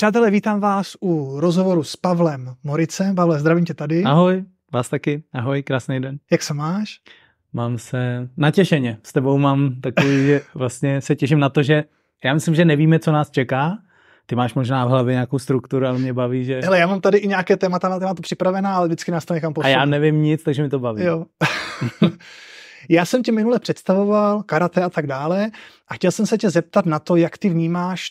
Přátelé, vítám vás u rozhovoru s Pavlem Moricem. Pavle, zdravím tě tady. Ahoj, vás taky. Ahoj, krásný den. Jak se máš? Mám se natěšeně. S tebou mám takový, že vlastně se těším na to, že já myslím, že nevíme, co nás čeká. Ty máš možná v hlavě nějakou strukturu, ale mě baví, že... Hele, já mám tady i nějaké témata na tématu připravená, ale vždycky nás to někam posune. A já nevím nic, takže mi to baví. Jo. Já jsem tě minule představoval, karate a tak dále a chtěl jsem se tě zeptat na to, jak ty vnímáš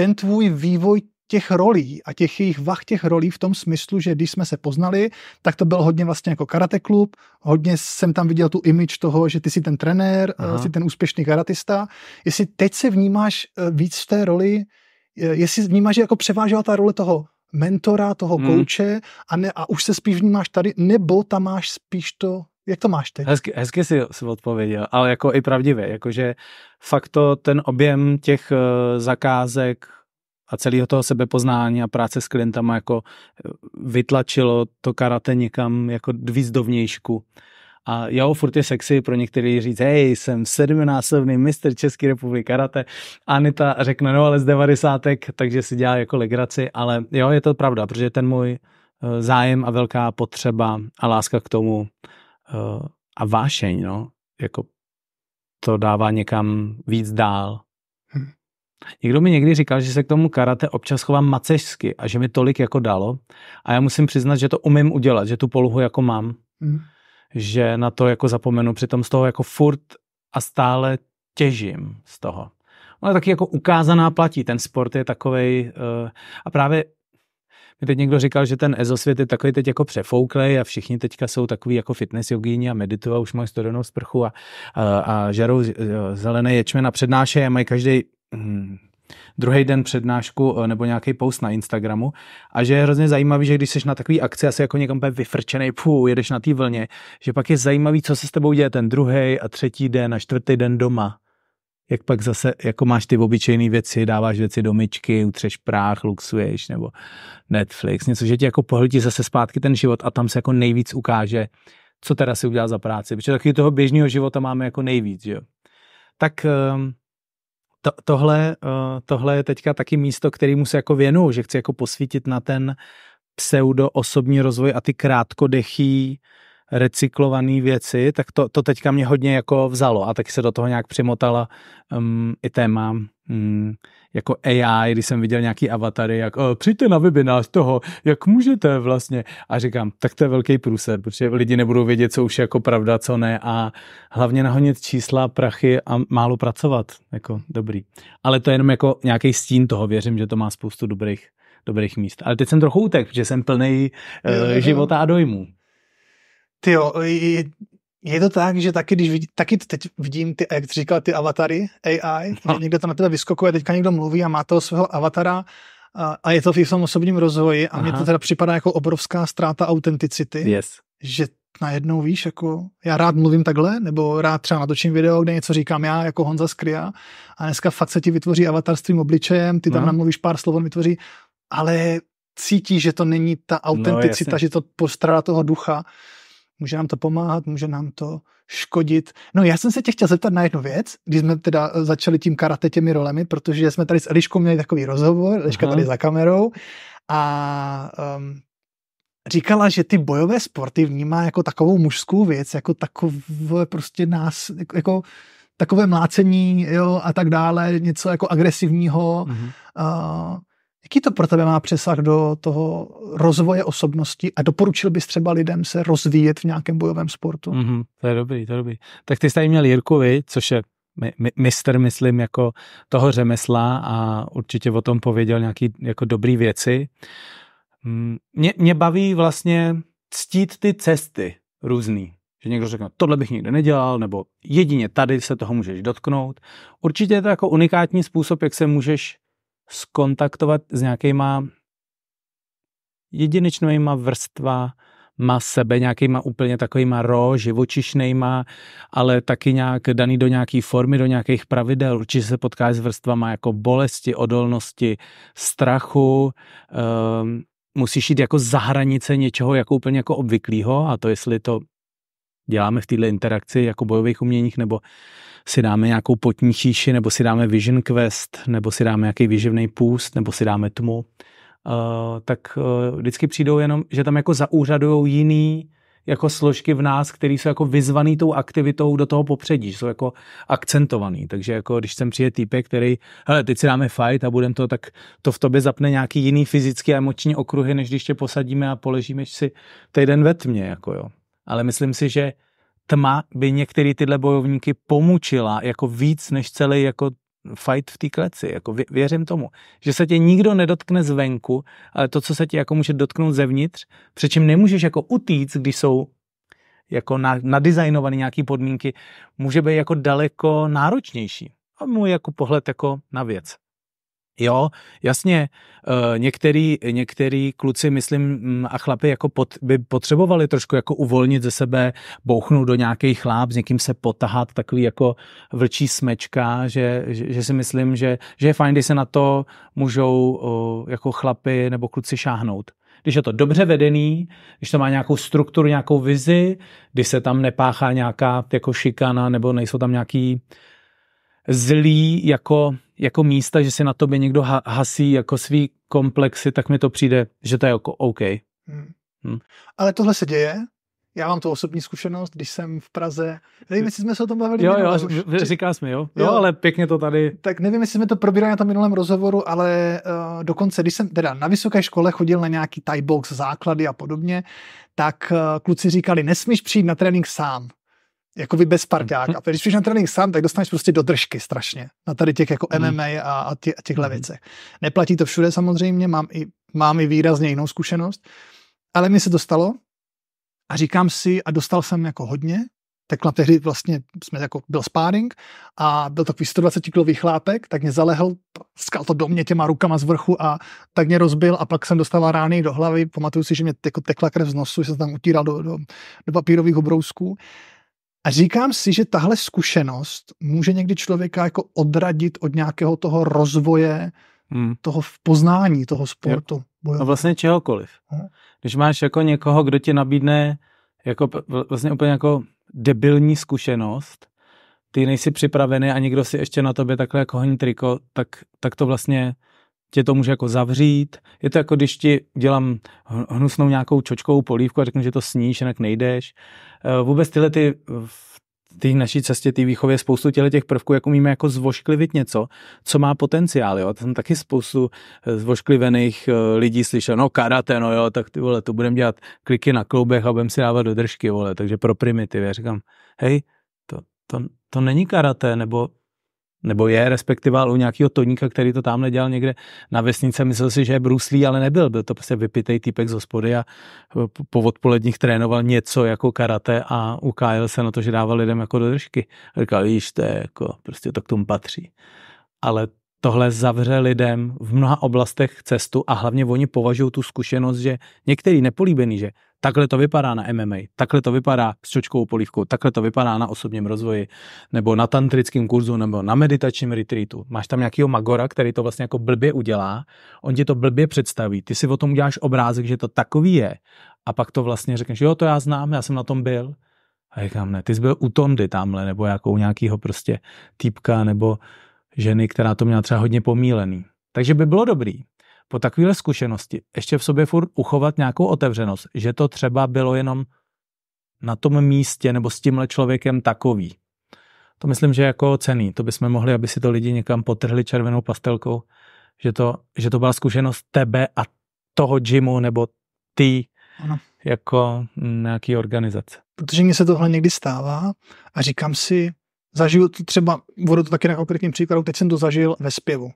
ten tvůj vývoj těch rolí a těch jejich vach těch rolí v tom smyslu, že když jsme se poznali, tak to byl hodně vlastně jako karate klub, hodně jsem tam viděl tu image toho, že ty jsi ten trenér, eh, Aha. jsi ten úspěšný karatista. Jestli teď se vnímáš eh, víc v té roli, eh, jestli vnímáš, že jako převážela ta role toho mentora, toho hmm. kouče a, ne, a už se spíš vnímáš tady, nebo tam máš spíš to jak to máš teď? Hezky, hezky jsi, jsi odpověděl, ale jako i pravdivě, jakože fakt to ten objem těch eh, zakázek a celého toho sebepoznání a práce s klientama jako eh, vytlačilo to karate někam jako víc dovnějšku. A jo, furt je sexy pro některý říct, hej, jsem sedminásobný mistr České republiky karate. Anita řekne, no ale z devadesátek, takže si dělá jako legraci, ale jo, je to pravda, protože ten můj eh, zájem a velká potřeba a láska k tomu Eh, a vášeň, no, jako to dává někam víc dál. Hm. Někdo mi někdy říkal, že se k tomu karate občas chovám macešsky a že mi tolik jako dalo. A já musím přiznat, že to umím udělat, že tu polohu jako mám. mm. Že na to jako zapomenu, přitom z toho jako furt a stále těžím z toho. Ale taky jako ukázaná platí, ten sport je takovej uh, a právě mě teď někdo říkal, že ten ezosvět je takový teď jako přefouklej a všichni teďka jsou takový jako fitness jogíni a meditují, už mají studenou sprchu a, a, a žerou e, zelené ječmen a přednášejí a mají každý hmm, druhý den přednášku e, nebo nějaký post na Instagramu a že je hrozně zajímavý, že když jsi na takový akci asi jako někam vyfrčený, pů, jedeš na té vlně, že pak je zajímavý, co se s tebou děje ten druhý a třetí den a čtvrtý den doma jak pak zase, jako máš ty obyčejné věci, dáváš věci do myčky, utřeš práh, luxuješ, nebo Netflix, něco, že ti jako pohltí zase zpátky ten život a tam se jako nejvíc ukáže, co teda si udělal za práci, protože taky toho běžného života máme jako nejvíc, jo. Tak ehm, to, tohle, eh, tohle je teďka taky místo, kterému se jako věnuju, že chci jako posvítit na ten pseudo osobní rozvoj a ty krátkodechý recyklované věci, tak to, to teďka mě hodně jako vzalo a tak se do toho nějak přimotala um, i téma um, jako AI, když jsem viděl nějaký avatary, jak o, eh, přijďte na webinář toho, jak můžete vlastně. A říkám, tak to je velký průser, protože lidi nebudou vědět, co už je jako pravda, co ne a hlavně nahonit čísla, prachy a málo pracovat, jako dobrý. Ale to je jenom jako nějaký stín toho, věřím, že to má spoustu dobrých dobrých míst. Ale teď jsem trochu utek, protože jsem plný uh, eh, života a dojmů. Ty jo, je, je, to tak, že taky, když vidí, taky teď vidím, ty, jak jsi říkal, ty avatary AI, no. někde to na tebe vyskokuje, teďka někdo mluví a má toho svého avatara a, a je to v tom osobním rozvoji a mně to teda připadá jako obrovská ztráta autenticity, yes. že najednou víš, jako já rád mluvím takhle, nebo rád třeba natočím video, kde něco říkám já, jako Honza Skria, a dneska fakt se ti vytvoří avatar s tvým obličejem, ty tam no. namluvíš pár slov, on vytvoří, ale cítí, že to není ta no, autenticita, no, že to postrádá toho ducha. Může nám to pomáhat, může nám to škodit. No já jsem se tě chtěl zeptat na jednu věc, když jsme teda eh, začali tím karate těmi rolemi, protože jsme tady s Eliškou měli takový rozhovor, Eliška Aha. tady za kamerou a um, říkala, že ty bojové sporty vnímá jako takovou mužskou věc, jako takové prostě nás, jako, jako takové mlácení jo, a tak dále, něco jako agresivního. Mm-hmm. Uh, Jaký to pro tebe má přesah do toho rozvoje osobnosti a doporučil bys třeba lidem se rozvíjet v nějakém bojovém sportu? Mm-hmm, to je dobrý, to je dobrý. Tak ty jsi tady měl Jirku, vi, což je mistr, myslím, jako toho řemesla a určitě o tom pověděl nějaký jako dobrý věci. Mm, mě, mě baví vlastně ctít ty cesty různý. Že někdo řekne, tohle bych nikdy nedělal, nebo jedině tady se toho můžeš dotknout. Určitě je to jako unikátní způsob, jak se můžeš skontaktovat s nějakýma jedinečnýma vrstva má sebe, nějakýma úplně takovýma ro, živočišnýma, ale taky nějak daný do nějaké formy, do nějakých pravidel. Určitě se potká s vrstvama jako bolesti, odolnosti, strachu, um, musíš jít jako za hranice něčeho jako úplně jako obvyklého a to jestli to děláme v této interakci jako bojových uměních, nebo si dáme nějakou potní šíši, nebo si dáme vision quest, nebo si dáme nějaký vyživný půst, nebo si dáme tmu, uh, tak uh, vždycky přijdou jenom, že tam jako zaúřadují jiný jako složky v nás, které jsou jako vyzvaný tou aktivitou do toho popředí, jsou jako akcentovaný. Takže jako když sem přijde týpe, který, hele, teď si dáme fight a budem to, tak to v tobě zapne nějaký jiný fyzický a emoční okruhy, než když tě posadíme a poležíme si týden ve tmě, jako jo ale myslím si, že tma by některý tyhle bojovníky pomučila jako víc než celý jako fight v té kleci. Jako věřím tomu, že se tě nikdo nedotkne zvenku, ale to, co se tě jako může dotknout zevnitř, přičem nemůžeš jako utíct, když jsou jako na nadizajnované nějaké podmínky, může být jako daleko náročnější. A můj jako pohled jako na věc. Jo, jasně, eh, některý, některý kluci, myslím, mm, a chlapy jako pot, by potřebovali trošku jako uvolnit ze sebe, bouchnout do nějakých chláp, s někým se potahat, takový jako vlčí smečka, že, že, že si myslím, že, že je fajn, když se na to můžou eh, jako chlapy nebo kluci šáhnout když je to dobře vedený, když to má nějakou strukturu, nějakou vizi, když se tam nepáchá nějaká jako šikana nebo nejsou tam nějaký zlý jako, jako místa, že si na tobě někdo ha, hasí jako svý komplexy, tak mi to přijde, že to je jako OK. Hmm. Hmm. Ale tohle se děje, já mám tu osobní zkušenost, když jsem v Praze, nevím, jestli jsme se o tom bavili. Jo, jo, říkáš mi, jo? jo. Jo, ale pěkně to tady. Tak nevím, jestli jsme to probírali na tom minulém rozhovoru, ale uh, dokonce, když jsem teda na vysoké škole chodil na nějaký Thai box základy a podobně, tak uh, kluci říkali, nesmíš přijít na trénink sám by bez parťáka. Mm-hmm. Když přijdeš na trénink sám, tak dostaneš prostě do držky strašně na tady těch jako mm-hmm. MMA a, a, tě, a těchhle mm-hmm. věcech. Neplatí to všude samozřejmě, mám i, mám i výrazně jinou zkušenost, ale mi se to stalo a říkám si, a dostal jsem jako hodně, tak na tehdy vlastně jsme jako byl sparring a byl takový 120 kilový chlápek, tak mě zalehl, skal to do mě těma rukama z vrchu a tak mě rozbil a pak jsem dostal rány do hlavy. Pamatuju si, že mě jako tekla krev z nosu, že jsem tam utíral do, do, do papírových obrousků. A říkám si, že tahle zkušenost může někdy člověka jako odradit od nějakého toho rozvoje, hmm. toho poznání toho sportu. Jo. No vlastně čehokoliv. Hmm. Když máš jako někoho, kdo ti nabídne jako vlastně úplně jako debilní zkušenost, ty nejsi připravený a někdo si ještě na tobě takhle jako honí triko, tak, tak to vlastně tě to může jako zavřít. Je to jako, když ti dělám hnusnou nějakou čočkou polívku a řeknu, že to sníš, jinak nejdeš. E, vůbec tyhle ty v té naší cestě, té výchově spoustu těle těch prvků, jak umíme jako zvošklivit něco, co má potenciál, jo. A jsem taky spoustu e, zvošklivených e, lidí slyšel, no karate, no jo, tak ty vole, to budeme dělat kliky na kloubech a budeme si dávat do držky, vole, takže pro primitivy. Já říkám, hej, to, to, to není karate, nebo nebo je respektival u nějakého toníka, který to tamhle dělal někde na vesnice, myslel si, že je bruslí, ale nebyl, byl to prostě vypitej týpek z hospody a e, po odpoledních trénoval něco jako karate a ukájel se na to, že dával lidem jako do držky. A říkal, víš, to je jako, prostě to k tomu patří. Ale tohle zavře lidem v mnoha oblastech cestu a hlavně oni považují tu zkušenost, že některý nepolíbený, že takhle to vypadá na MMA, takhle to vypadá s čočkou polívkou, takhle to vypadá na osobním rozvoji, nebo na tantrickém kurzu, nebo na meditačním retreatu. Máš tam nějakého magora, který to vlastně jako blbě udělá, on ti to blbě představí, ty si o tom uděláš obrázek, že to takový je, a pak to vlastně řekneš, jo, to já znám, já jsem na tom byl, a říkám, ne, ty jsi byl u Tondy tamhle, nebo jako u nějakého prostě týpka, nebo ženy, která to měla třeba hodně pomílený. Takže by bylo dobrý po takové zkušenosti ještě v sobě furt uchovat nějakou otevřenost, že to třeba bylo jenom na tom místě nebo s tímhle člověkem takový. To myslím, že jako cený. To bychom mohli, aby si to lidi někam potrhli červenou pastelkou, že to, že to byla zkušenost tebe a toho Jimu nebo ty ano. jako nějaký organizace. Protože mně se tohle někdy stává a říkám si, zažiju to třeba, budu to taky na konkrétním příkladu, teď jsem to zažil ve zpěvu.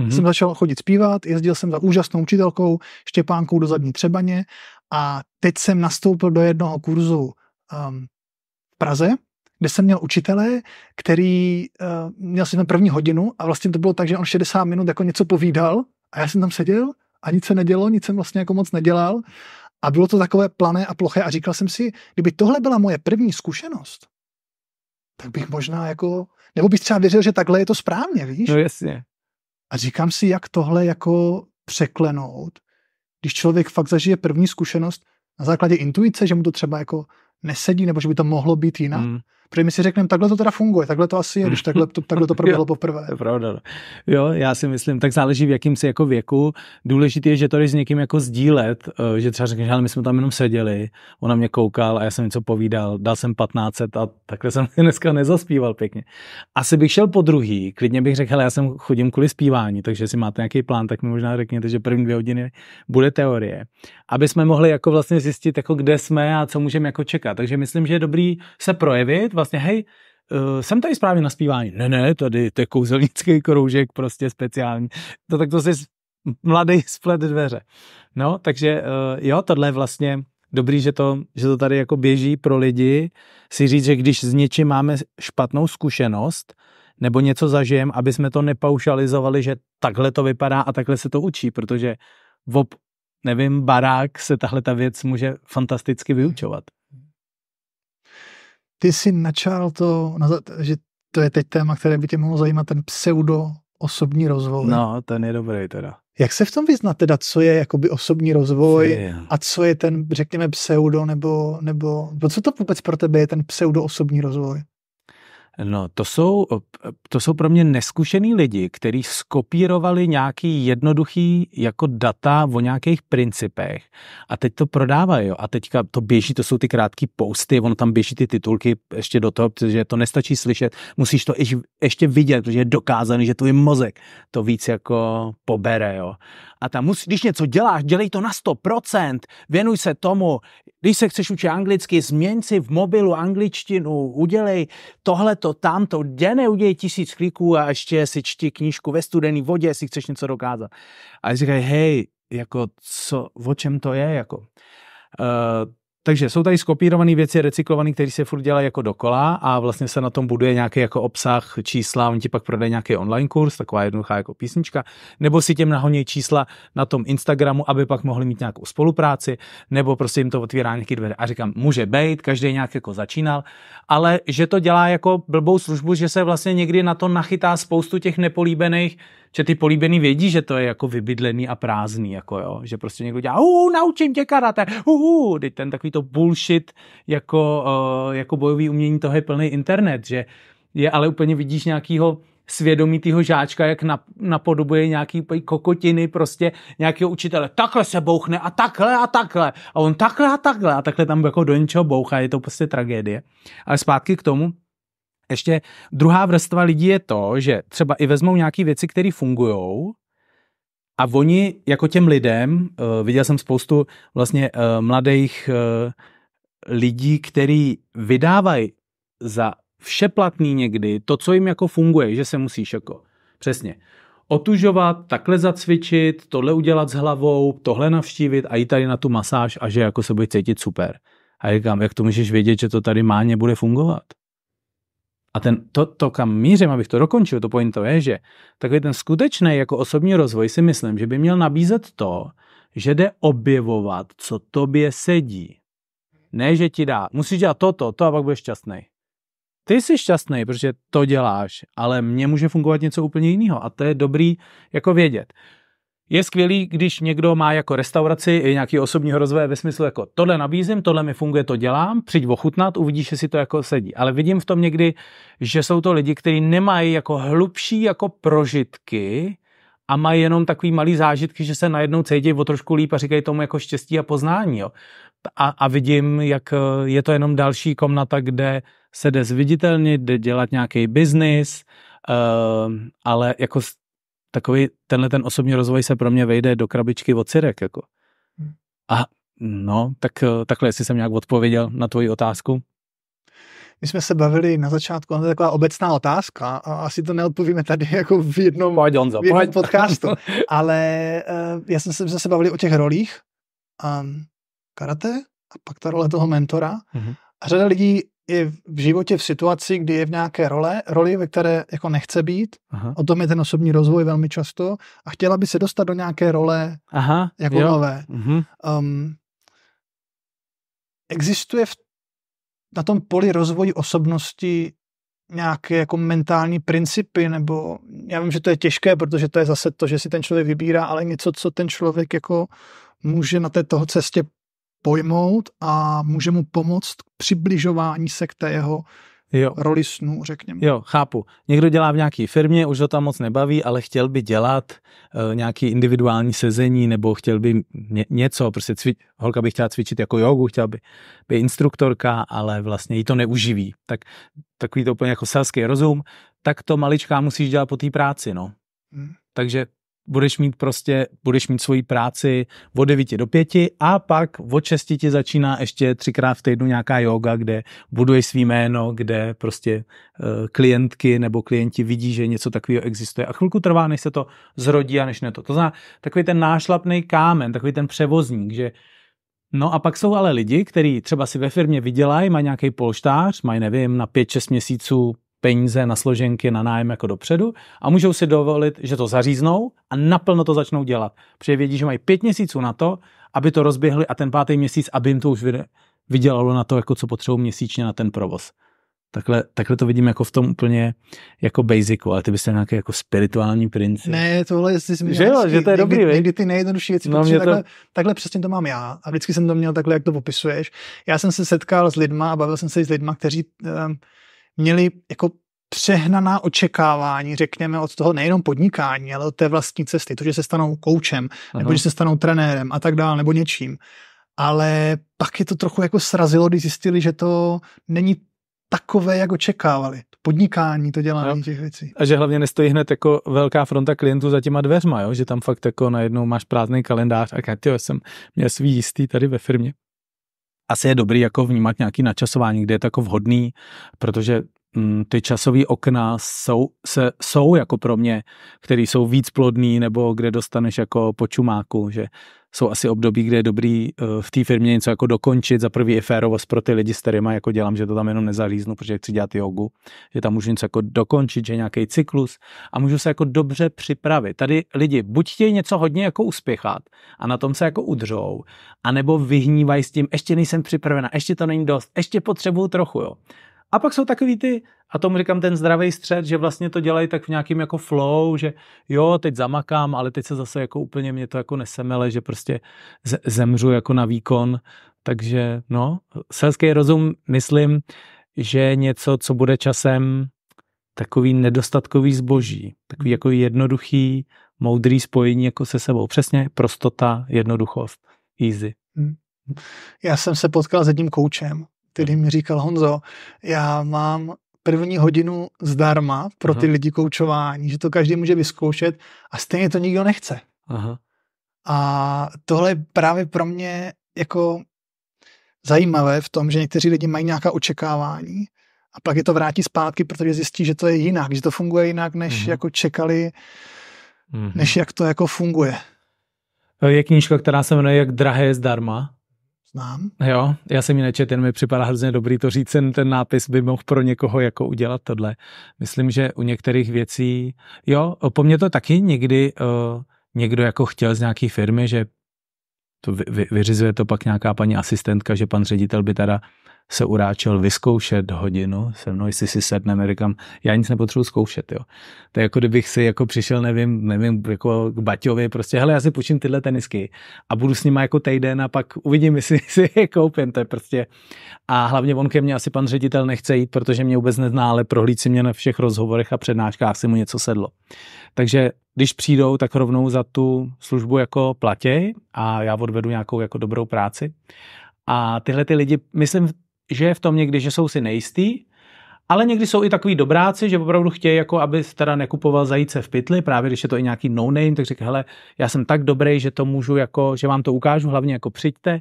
Mm-hmm. Jsem začal chodit zpívat, jezdil jsem za úžasnou učitelkou Štěpánkou do zadní Třebaně a teď jsem nastoupil do jednoho kurzu um, v Praze, kde jsem měl učitele, který uh, měl na první hodinu a vlastně to bylo tak, že on 60 minut jako něco povídal a já jsem tam seděl a nic se nedělo, nic jsem vlastně jako moc nedělal a bylo to takové plané a ploché a říkal jsem si, kdyby tohle byla moje první zkušenost, tak bych možná jako, nebo bych třeba věřil, že takhle je to správně, víš? No jasně. A říkám si, jak tohle jako překlenout, když člověk fakt zažije první zkušenost na základě intuice, že mu to třeba jako nesedí, nebo že by to mohlo být jinak. Mm. Protože my si řekneme, takhle to teda funguje, takhle to asi je, když takhle to, takhle to proběhlo poprvé. To je pravda. No. Jo, já si myslím, tak záleží v jakým si jako věku. Důležité je, že to je s někým jako sdílet, eh, že třeba řekneš, ale my jsme tam jenom seděli, ona mě koukal a já jsem něco povídal, dal jsem 15 a takhle jsem dneska nezaspíval pěkně. Asi bych šel po druhý, klidně bych řekl, já jsem chodím kvůli zpívání, takže si máte nějaký plán, tak mi možná řekněte, že první dvě hodiny bude teorie. Aby jsme mohli jako vlastně zjistit, jako kde jsme a co můžeme jako čekat. Takže myslím, že je dobrý se projevit, vlastně, hej, uh, jsem tady správně na zpívání. Ne, ne, tady to je kouzelnický kroužek, prostě speciální. To tak to si mladý splet dveře. No, takže uh, jo, tohle je vlastně dobrý, že to, že to tady jako běží pro lidi, si říct, že když s něčím máme špatnou zkušenost, nebo něco zažijem, aby jsme to nepaušalizovali, že takhle to vypadá a takhle se to učí, protože v nevím, barák se tahle ta věc může fantasticky vyučovat. Ty jsi načal to, že to je teď téma, které by tě mohlo zajímat, ten pseudo osobní rozvoj. No, ten je dobrý teda. Jak se v tom vyznat teda, co je jakoby osobní rozvoj a co je ten, řekněme, pseudo nebo, nebo co to vůbec pro tebe je ten pseudo osobní rozvoj? No, to jsou, eh, to jsou pro mě neskušený lidi, kteří skopírovali nějaký jednoduchý jako data o nějakých principech a teď to prodávají. A teďka to běží, to jsou ty krátké posty, ono tam běží ty titulky ještě do toho, protože to nestačí slyšet, musíš to ještě vidět, protože je dokázaný, že tvůj mozek to víc jako pobere. Jo a tam musí, když něco děláš, dělej to na 100%, věnuj se tomu, když se chceš učit anglicky, změň si v mobilu angličtinu, udělej tohleto, tamto, denně neudělej tisíc kliků a ještě si čti knížku ve studený vodě, jestli chceš něco dokázat. A říkají, hej, jako co, o čem to je, jako. Uh, takže jsou tady skopírované věci, recyklované, které se furt dělají jako dokola a vlastně se na tom buduje nějaký jako obsah, čísla, oni ti pak prodají nějaký online kurz, taková jednoduchá jako písnička, nebo si těm nahoní čísla na tom Instagramu, aby pak mohli mít nějakou spolupráci, nebo prostě jim to otvírá nějaký dveře. A říkám, může být, každý nějak jako začínal, ale že to dělá jako blbou službu, že se vlastně někdy na to nachytá spoustu těch nepolíbených že ty políbený vědí, že to je jako vybydlený a prázdný, jako jo, že prostě někdo dělá, uh, naučím tě karate, uh, teď ten takový to bullshit jako, eh, jako bojový umění, toho je plný internet, že je ale úplně vidíš nějakýho svědomí svědomitýho žáčka, jak napodobuje nějaký kokotiny prostě nějakého učitele. Takhle se bouchne a takhle a takhle. A on takhle a takhle a takhle tam jako do něčeho bouchá. Je to prostě tragédie. Ale zpátky k tomu, ještě druhá vrstva lidí je to, že třeba i vezmou nějaké věci, které fungují, a oni jako těm lidem, uh, viděl jsem spoustu vlastně uh, mladých uh, lidí, který vydávají za všeplatný někdy to, co jim jako funguje, že se musíš jako přesně otužovat, takhle zacvičit, tohle udělat s hlavou, tohle navštívit a jít tady na tu masáž a že jako se bude cítit super. A říkám, jak to můžeš vědět, že to tady má, bude fungovat? A ten, to, to, kam mířím, abych to dokončil, to point to je, že takový ten skutečný jako osobní rozvoj si myslím, že by měl nabízet to, že jde objevovat, co tobě sedí. Ne, že ti dá, musíš dělat toto, to a pak budeš šťastný. Ty jsi šťastný, protože to děláš, ale mně může fungovat něco úplně jiného a to je dobrý jako vědět. Je skvělý, když někdo má jako restauraci nějaký osobního rozvoje ve smyslu jako tohle nabízím, tohle mi funguje, to dělám, přijď ochutnat, uvidíš, že si to jako sedí. Ale vidím v tom někdy, že jsou to lidi, kteří nemají jako hlubší jako prožitky a mají jenom takový malý zážitky, že se najednou cítí o trošku líp a říkají tomu jako štěstí a poznání. Jo. A, a vidím, jak eh, je to jenom další komnata, kde se jde zviditelnit, jde dělat nějaký biznis, Uh, ale jako takový tenhle ten osobní rozvoj se pro mě vejde do krabičky od cirek, jako. Hmm. A no, tak eh, takhle, jestli jsem nějak odpověděl na tvoji otázku. My jsme se bavili na začátku, to je taková obecná otázka a asi to neodpovíme tady jako v jednom, pojď Honzo, v jednom pojď. podcastu, ale uh, já jsem se, jsme se bavili o těch rolích um, karate a pak ta role toho mentora mm-hmm. a řada lidí i v životě v situaci, kdy je v nějaké role, roli, ve které jako nechce být. Aha. O tom je ten osobní rozvoj velmi často a chtěla by se dostat do nějaké role Aha, jako jo. nové. Mhm. Um, existuje v, na tom poli rozvoji osobnosti nějaké jako mentální principy, nebo já vím, že to je těžké, protože to je zase to, že si ten člověk vybírá, ale něco, co ten člověk jako může na této cestě pojmout a může mu pomoct k přibližování se k té jeho jo. roli snu, řekněme. Jo, chápu. Někdo dělá v nějaké firmě, už ho tam moc nebaví, ale chtěl by dělat uh, eh, nějaké individuální sezení nebo chtěl by ně, něco, prostě cvi, holka by chtěla cvičit jako jogu, chtěla by být instruktorka, ale vlastně jí to neuživí. Tak takový to úplně jako selský rozum, tak to malička musíš dělat po té práci, no. Hmm. Takže budeš mít prostě, budeš mít svoji práci od 9 do 5 a pak od 6 ti začíná ještě třikrát v týdnu nějaká yoga, kde buduješ svý jméno, kde prostě eh, klientky nebo klienti vidí, že něco takového existuje a chvilku trvá, než se to zrodí a než ne to. To znamená takový ten nášlapný kámen, takový ten převozník, že No a pak jsou ale lidi, kteří třeba si ve firmě vydělají, mají nějaký polštář, mají nevím, na 5-6 měsíců peníze na složenky, na nájem jako dopředu a můžou si dovolit, že to zaříznou a naplno to začnou dělat. Protože vědí, že mají pět měsíců na to, aby to rozběhli a ten pátý měsíc, aby jim to už vydělalo na to, jako co potřebují měsíčně na ten provoz. Takhle, takhle to vidím jako v tom úplně jako basicu, ale ty byste nějaký jako spirituální princip. Ne, tohle je si myslím, že, jo, že to je dobrý, někdy, někdy ty nejjednodušší věci, no, protože to... takhle, takhle, přesně to mám já a vždycky jsem to měl takhle, jak to popisuješ. Já jsem se setkal s lidma a bavil jsem se i s lidma, kteří um, měli jako přehnaná očekávání, řekněme, od toho nejenom podnikání, ale od té vlastní cesty, to, že se stanou koučem, Aha. nebo že se stanou trenérem a tak dále, nebo něčím. Ale pak je to trochu jako srazilo, když zjistili, že to není takové, jak očekávali. Podnikání, to dělání jo. těch věcí. A že hlavně nestojí hned jako velká fronta klientů za těma dveřma, jo? že tam fakt jako najednou máš prázdný kalendář a ty jsem měl svý jistý tady ve firmě asi je dobrý jako vnímat nějaký načasování, kde je to jako vhodný, protože mm, ty časové okna jsou, se, jsou jako pro mě, které jsou víc plodný, nebo kde dostaneš jako počumáku, že jsou asi období, kde je dobrý eh, v té firmě něco jako dokončit. Za prvý je férovost pro ty lidi, s kterými jako dělám, že to tam jenom nezalíznu, protože chci dělat jogu, že tam můžu něco jako dokončit, že nějaký cyklus a můžu se jako dobře připravit. Tady lidi buď chtějí něco hodně jako uspěchat a na tom se jako udřou, anebo vyhnívají s tím, ještě nejsem připravena, ještě to není dost, ještě potřebuju trochu, jo. A pak jsou takový ty, a tomu říkám ten zdravý střed, že vlastně to dělají tak v nějakým jako flow, že jo, teď zamakám, ale teď se zase jako úplně mě to jako nesemele, že prostě zemřu jako na výkon. Takže no, selský rozum, myslím, že něco, co bude časem takový nedostatkový zboží, takový jako jednoduchý, moudrý spojení jako se sebou. Přesně prostota, jednoduchost, easy. Hm. Já jsem se potkal s jedním koučem, který mi říkal Honzo, já mám první hodinu zdarma pro ty Aha. lidi koučování, že to každý může vyzkoušet a stejně to nikdo nechce. Aha. A tohle je právě pro mě jako zajímavé v tom, že někteří lidi mají nějaká očekávání a pak je to vrátí zpátky, protože zjistí, že to je jinak, že to funguje jinak, než mm-hmm. jako čekali, mm-hmm. než jak to jako funguje. Je knížka, která se jmenuje Jak drahé zdarma. Mám. Jo, já jsem ji nečetl, jen mi připadá hrozně dobrý to říct, ten, ten nápis by mohl pro někoho jako udělat tohle. Myslím, že u některých věcí, jo, po mně to taky někdy uh, někdo jako chtěl z nějaký firmy, že to vy, vy, vyřizuje to pak nějaká paní asistentka, že pan ředitel by teda se uráčel vyzkoušet hodinu se mnou, jestli si sedneme, říkám, já nic nepotřebuji zkoušet, jo. To je jako kdybych si jako přišel, nevím, nevím, jako k Baťovi, prostě, hele, já si půjčím tyhle tenisky a budu s nima jako týden a pak uvidím, jestli si je koupím, to je prostě. A hlavně on ke mně asi pan ředitel nechce jít, protože mě vůbec nezná, ale prohlíd si mě na všech rozhovorech a přednáškách si mu něco sedlo. Takže když přijdou, tak rovnou za tu službu jako platěj a já odvedu nějakou jako dobrou práci. A tyhle ty lidi, myslím, že je v tom někdy, že jsou si nejistý, ale někdy jsou i takový dobráci, že opravdu chtějí, jako aby teda nekupoval zajíce v pytli, právě když je to i nějaký no name, tak říkají, hele, já jsem tak dobrý, že to můžu, jako, že vám to ukážu, hlavně jako přijďte.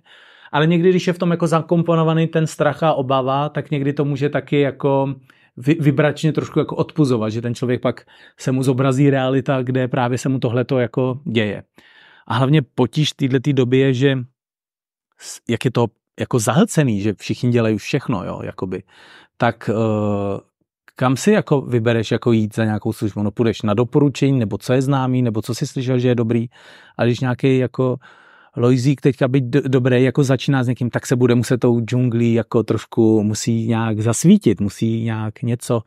Ale někdy, když je v tom jako zakomponovaný ten strach a obava, tak někdy to může taky jako vybračně trošku jako odpuzovat, že ten člověk pak se mu zobrazí realita, kde právě se mu tohle to jako děje. A hlavně potíž této doby je, že jak je to jako zahlcený, že všichni dělají všechno, jo, jakoby, tak eh, kam si jako vybereš jako jít za nějakou službu? No půjdeš na doporučení, nebo co je známý, nebo co si slyšel, že je dobrý, a když nějaký jako Lojzík teďka být dobrý, jako začíná s někým, tak se bude muset tou džunglí jako trošku musí nějak zasvítit, musí nějak něco uh,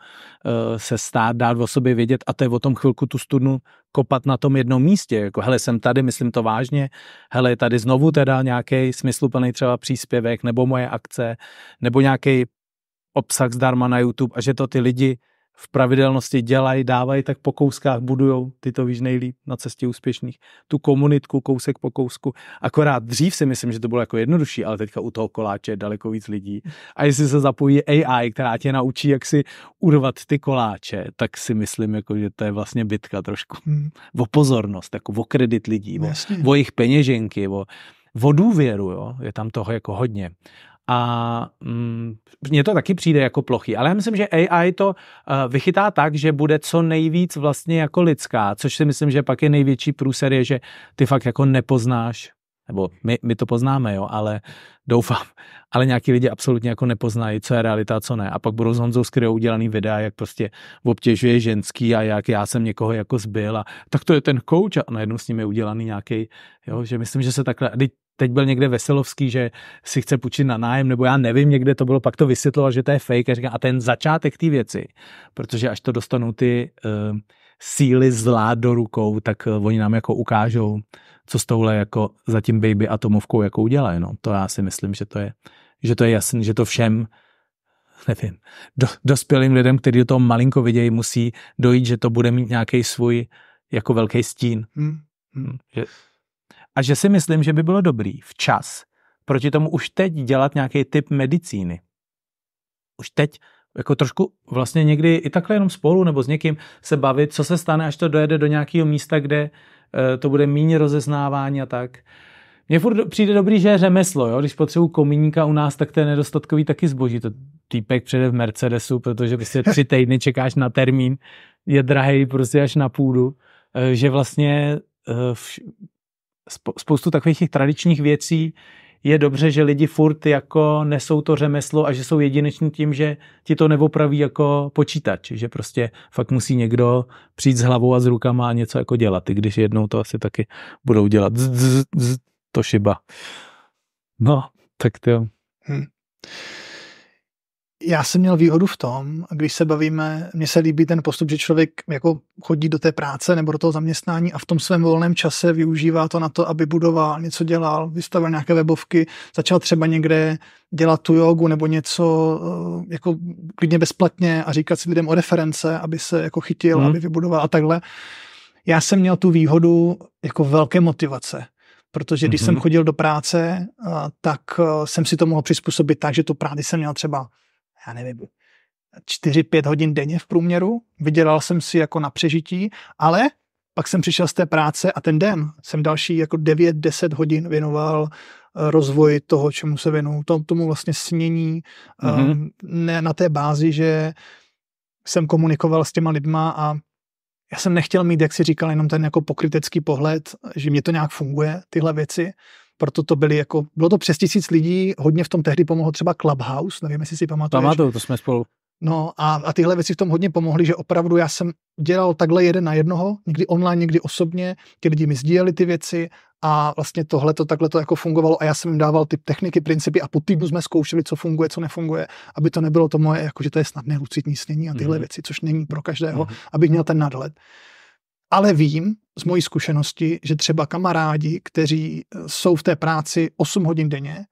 se stát, dát o sobě vědět a to je o tom chvilku tu studnu kopat na tom jednom místě. Jako, hele, jsem tady, myslím to vážně, hele, je tady znovu teda nějaký smysluplný třeba příspěvek nebo moje akce, nebo nějaký obsah zdarma na YouTube a že to ty lidi v pravidelnosti dělají, dávají, tak po kouskách budujou, ty to víš nejlíp na cestě úspěšných, tu komunitku kousek po kousku. Akorát dřív si myslím, že to bylo jako jednodušší, ale teďka u toho koláče je daleko víc lidí. A jestli se zapojí AI, která tě naučí, jak si urvat ty koláče, tak si myslím, jako, že to je vlastně bitka trošku hmm. o pozornost, jako o kredit lidí, o, o jejich peněženky, o, o důvěru, jo? je tam toho jako hodně a mm, mně to taky přijde jako plochý, ale já myslím, že AI to eh, vychytá tak, že bude co nejvíc vlastně jako lidská, což si myslím, že pak je největší průser je, že ty fakt jako nepoznáš, nebo my, my to poznáme, jo, ale doufám, ale nějaký lidi absolutně jako nepoznají, co je realita a co ne. A pak budou s Honzou Skrydou udělaný videa, jak prostě obtěžuje ženský a jak já jsem někoho jako zbyl a tak to je ten coach a najednou s ním je udělaný nějaký, jo, že myslím, že se takhle, teď byl někde Veselovský, že si chce půjčit na nájem, nebo já nevím, někde to bylo, pak to vysvětloval, že to je fake a říkám, a ten začátek té věci, protože až to dostanou ty uh, síly zlá do rukou, tak uh, oni nám jako ukážou, co s touhle jako za tím baby atomovkou jako udělají, no. To já si myslím, že to je, že to je jasný, že to všem nevím, do, dospělým lidem, kteří do toho malinko vidějí, musí dojít, že to bude mít nějaký svůj jako velký stín. Hmm. Hmm. Že, a že si myslím, že by bylo dobrý včas proti tomu už teď dělat nějaký typ medicíny. Už teď jako trošku vlastně někdy i takhle jenom spolu nebo s někým se bavit, co se stane, až to dojede do nějakého místa, kde eh, to bude méně rozeznávání a tak. Mně furt přijde dobrý, že je řemeslo, jo? když potřebuji komínka u nás, tak to je nedostatkový taky zboží. To týpek přede v Mercedesu, protože prostě tři týdny čekáš na termín, je drahej prostě až na půdu, eh, že vlastně eh, spoustu takových těch tradičních věcí je dobře, že lidi furt jako nesou to řemeslo a že jsou jedineční tím, že ti to neopraví jako počítač, že prostě fakt musí někdo přijít s hlavou a s rukama a něco jako dělat, i když jednou to asi taky budou dělat. z, z, to šiba. No, tak to jo. Hmm já jsem měl výhodu v tom, když se bavíme, mně se líbí ten postup, že člověk jako chodí do té práce nebo do toho zaměstnání a v tom svém volném čase využívá to na to, aby budoval, něco dělal, vystavil nějaké webovky, začal třeba někde dělat tu jogu nebo něco eh, jako klidně bezplatně a říkat si lidem o reference, aby se jako chytil, hmm. aby vybudoval a takhle. Já jsem měl tu výhodu jako velké motivace, protože když mm-hmm. jsem mhm. chodil do práce, eh, tak eh, jsem si to mohl přizpůsobit tak, že tu práci jsem měl třeba já nevím, 4-5 hodin denně v průměru. Vydělal jsem si jako na přežití, ale pak jsem přišel z té práce a ten den jsem další jako 9-10 hodin věnoval eh, rozvoji toho, čemu se věnuju, tomu vlastně snění mm-hmm. Eh, ne, na té bázi, že jsem komunikoval s těma lidma a já jsem nechtěl mít, jak si říkal, jenom ten jako pokrytecký pohled, že mě to nějak funguje, tyhle věci, proto to byly jako, bylo to přes tisíc lidí, hodně v tom tehdy pomohlo třeba Clubhouse, nevím, jestli si pamatuješ. Pamatuju, to jsme spolu. No a, a tyhle věci v tom hodně pomohly, že opravdu já jsem dělal takhle jeden na jednoho, někdy online, někdy osobně, ti lidi mi sdíleli ty věci a vlastně tohle to takhle to jako fungovalo a já jsem jim dával ty techniky, principy a po týdnu jsme zkoušeli, co funguje, co nefunguje, aby to nebylo to moje, jako že to je snadné lucidní snění a tyhle mm-hmm. věci, což není pro každého, mm-hmm. abych měl ten nadhled. Ale vím z mojí zkušenosti, že třeba kamarádi, kteří eh, jsou v té práci 8 hodin denně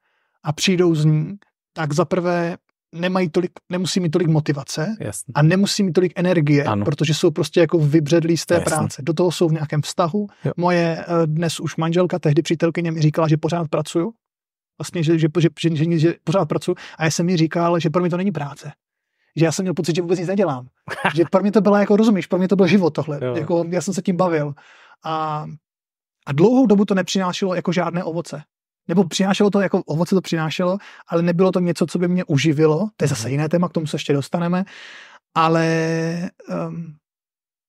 a přijdou z ní, tak zaprvé nemají tolik, nemusí mít tolik motivace Jasně. a nemusí mít tolik energie, ano. protože jsou prostě jako vybředlí z té Jasně. práce. Do toho jsou v nějakém vztahu. Jo. Moje eh, dnes už manželka, tehdy přítelkyně, mi říkala, že pořád pracuju. Vlastně, že, že, že, že, že, že pořád pracuji. A já jsem mi říkal, že pro mě to není práce že já jsem měl pocit, že vůbec nic nedělám. že pro mě to bylo jako rozumíš, pro mě to byl život tohle. Jo. Jako, já jsem se tím bavil. A, a dlouhou dobu to nepřinášelo jako žádné ovoce. Nebo přinášelo to, jako ovoce to přinášelo, ale nebylo to něco, co by mě uživilo. To je zase mhm. jiné téma, k tomu se ještě dostaneme. Ale um,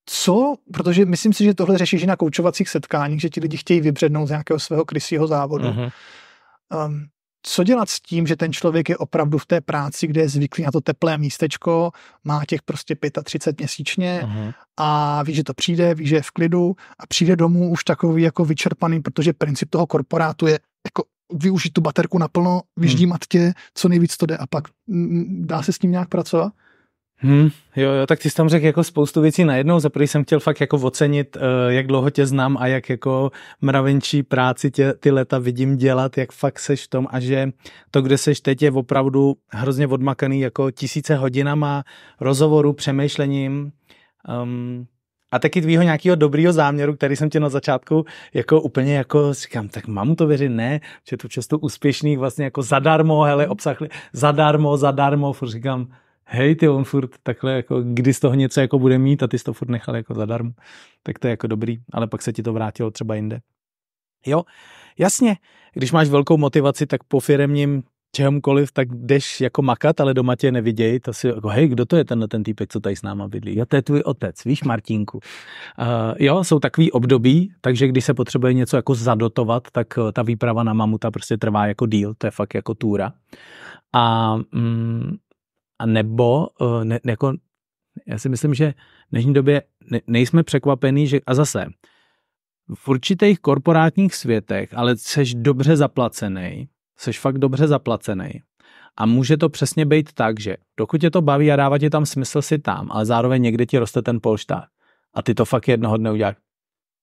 co, protože myslím si, že tohle řešíš i na koučovacích setkáních, že ti lidi chtějí vybřednout z nějakého svého krysího závodu. Uh-huh. Um, co dělat s tím, že ten člověk je opravdu v té práci, kde je zvyklý na to teplé místečko, má těch prostě 35 měsíčně uh-huh. a ví, že to přijde, ví, že je v klidu a přijde domů už takový jako vyčerpaný, protože princip toho korporátu je jako využít tu baterku naplno, vyždímat hmm. tě, co nejvíc to jde a pak mm, mm, dá se s tím nějak pracovat? Hmm, jo, jo, tak ty jsi tam řekl jako spoustu věcí najednou. Za jsem chtěl fakt jako ocenit, eh, jak dlouho tě znám a jak jako mravenčí práci tě, ty leta vidím dělat, jak fakt seš v tom a že to, kde seš teď, je opravdu hrozně odmakaný jako tisíce hodinama rozhovoru, přemýšlením. Um, a taky tvýho nějakého dobrýho záměru, který jsem tě na začátku jako úplně jako říkám, tak mám to věřit, ne, že tu často úspěšných vlastně jako zadarmo, hele, obsahli, zadarmo, zadarmo, říkám, hej, ty on furt takhle, jako, kdy z toho něco jako bude mít a ty jsi to furt nechal jako zadarmo, tak to je jako dobrý, ale pak se ti to vrátilo třeba jinde. Jo, jasně, když máš velkou motivaci, tak po firemním čemkoliv, tak jdeš jako makat, ale doma tě neviděj, to si jako, hej, kdo to je tenhle ten týpek, co tady s náma bydlí? Jo, to je tvůj otec, víš, Martinku. Uh, eh, jo, jsou takový období, takže když se potřebuje něco jako zadotovat, tak eh, ta výprava na mamuta prostě trvá jako díl, to je fakt jako túra. A mm, a nebo eh, ne, jako, já si myslím, že v dnešní době ne, nejsme překvapení, že a zase v určitých korporátních světech, ale seš dobře zaplacený, seš fakt dobře zaplacený. A může to přesně být tak, že dokud tě to baví a dává ti tam smysl, si tam, ale zároveň někde ti roste ten polštář. A ty to fakt jednoho dne uděláš.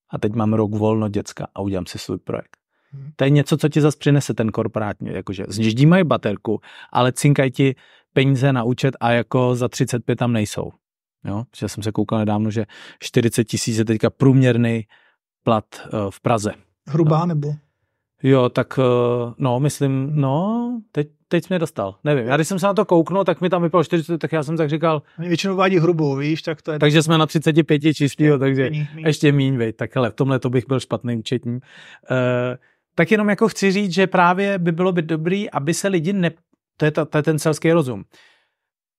A teď mám rok volno děcka a udělám si svůj projekt. Hmm. To je něco, co ti zase přinese ten korporátní, jakože zniždí mají baterku, ale cinkají ti peníze na účet a jako za 35 tam nejsou. Jo? Já jsem se koukal nedávno, že 40 tisíc je teďka průměrný plat eh, v Praze. Hrubá no. nebo? Jo, tak eh, no, myslím, no, teď, teď jsi mě dostal. Nevím, já když jsem se na to kouknul, tak mi tam vypadalo 40, tak já jsem tak říkal. Oni většinou vádí hrubou, víš, tak to je. Takže jsme na 35 čistýho, takže míň, míň. ještě míň, vej. Tak hele, v tomhle to bych byl špatný účetní. Uh, tak jenom jako chci říct, že právě by bylo by dobrý, aby se lidi ne, to je, ta, to je ten celský rozum.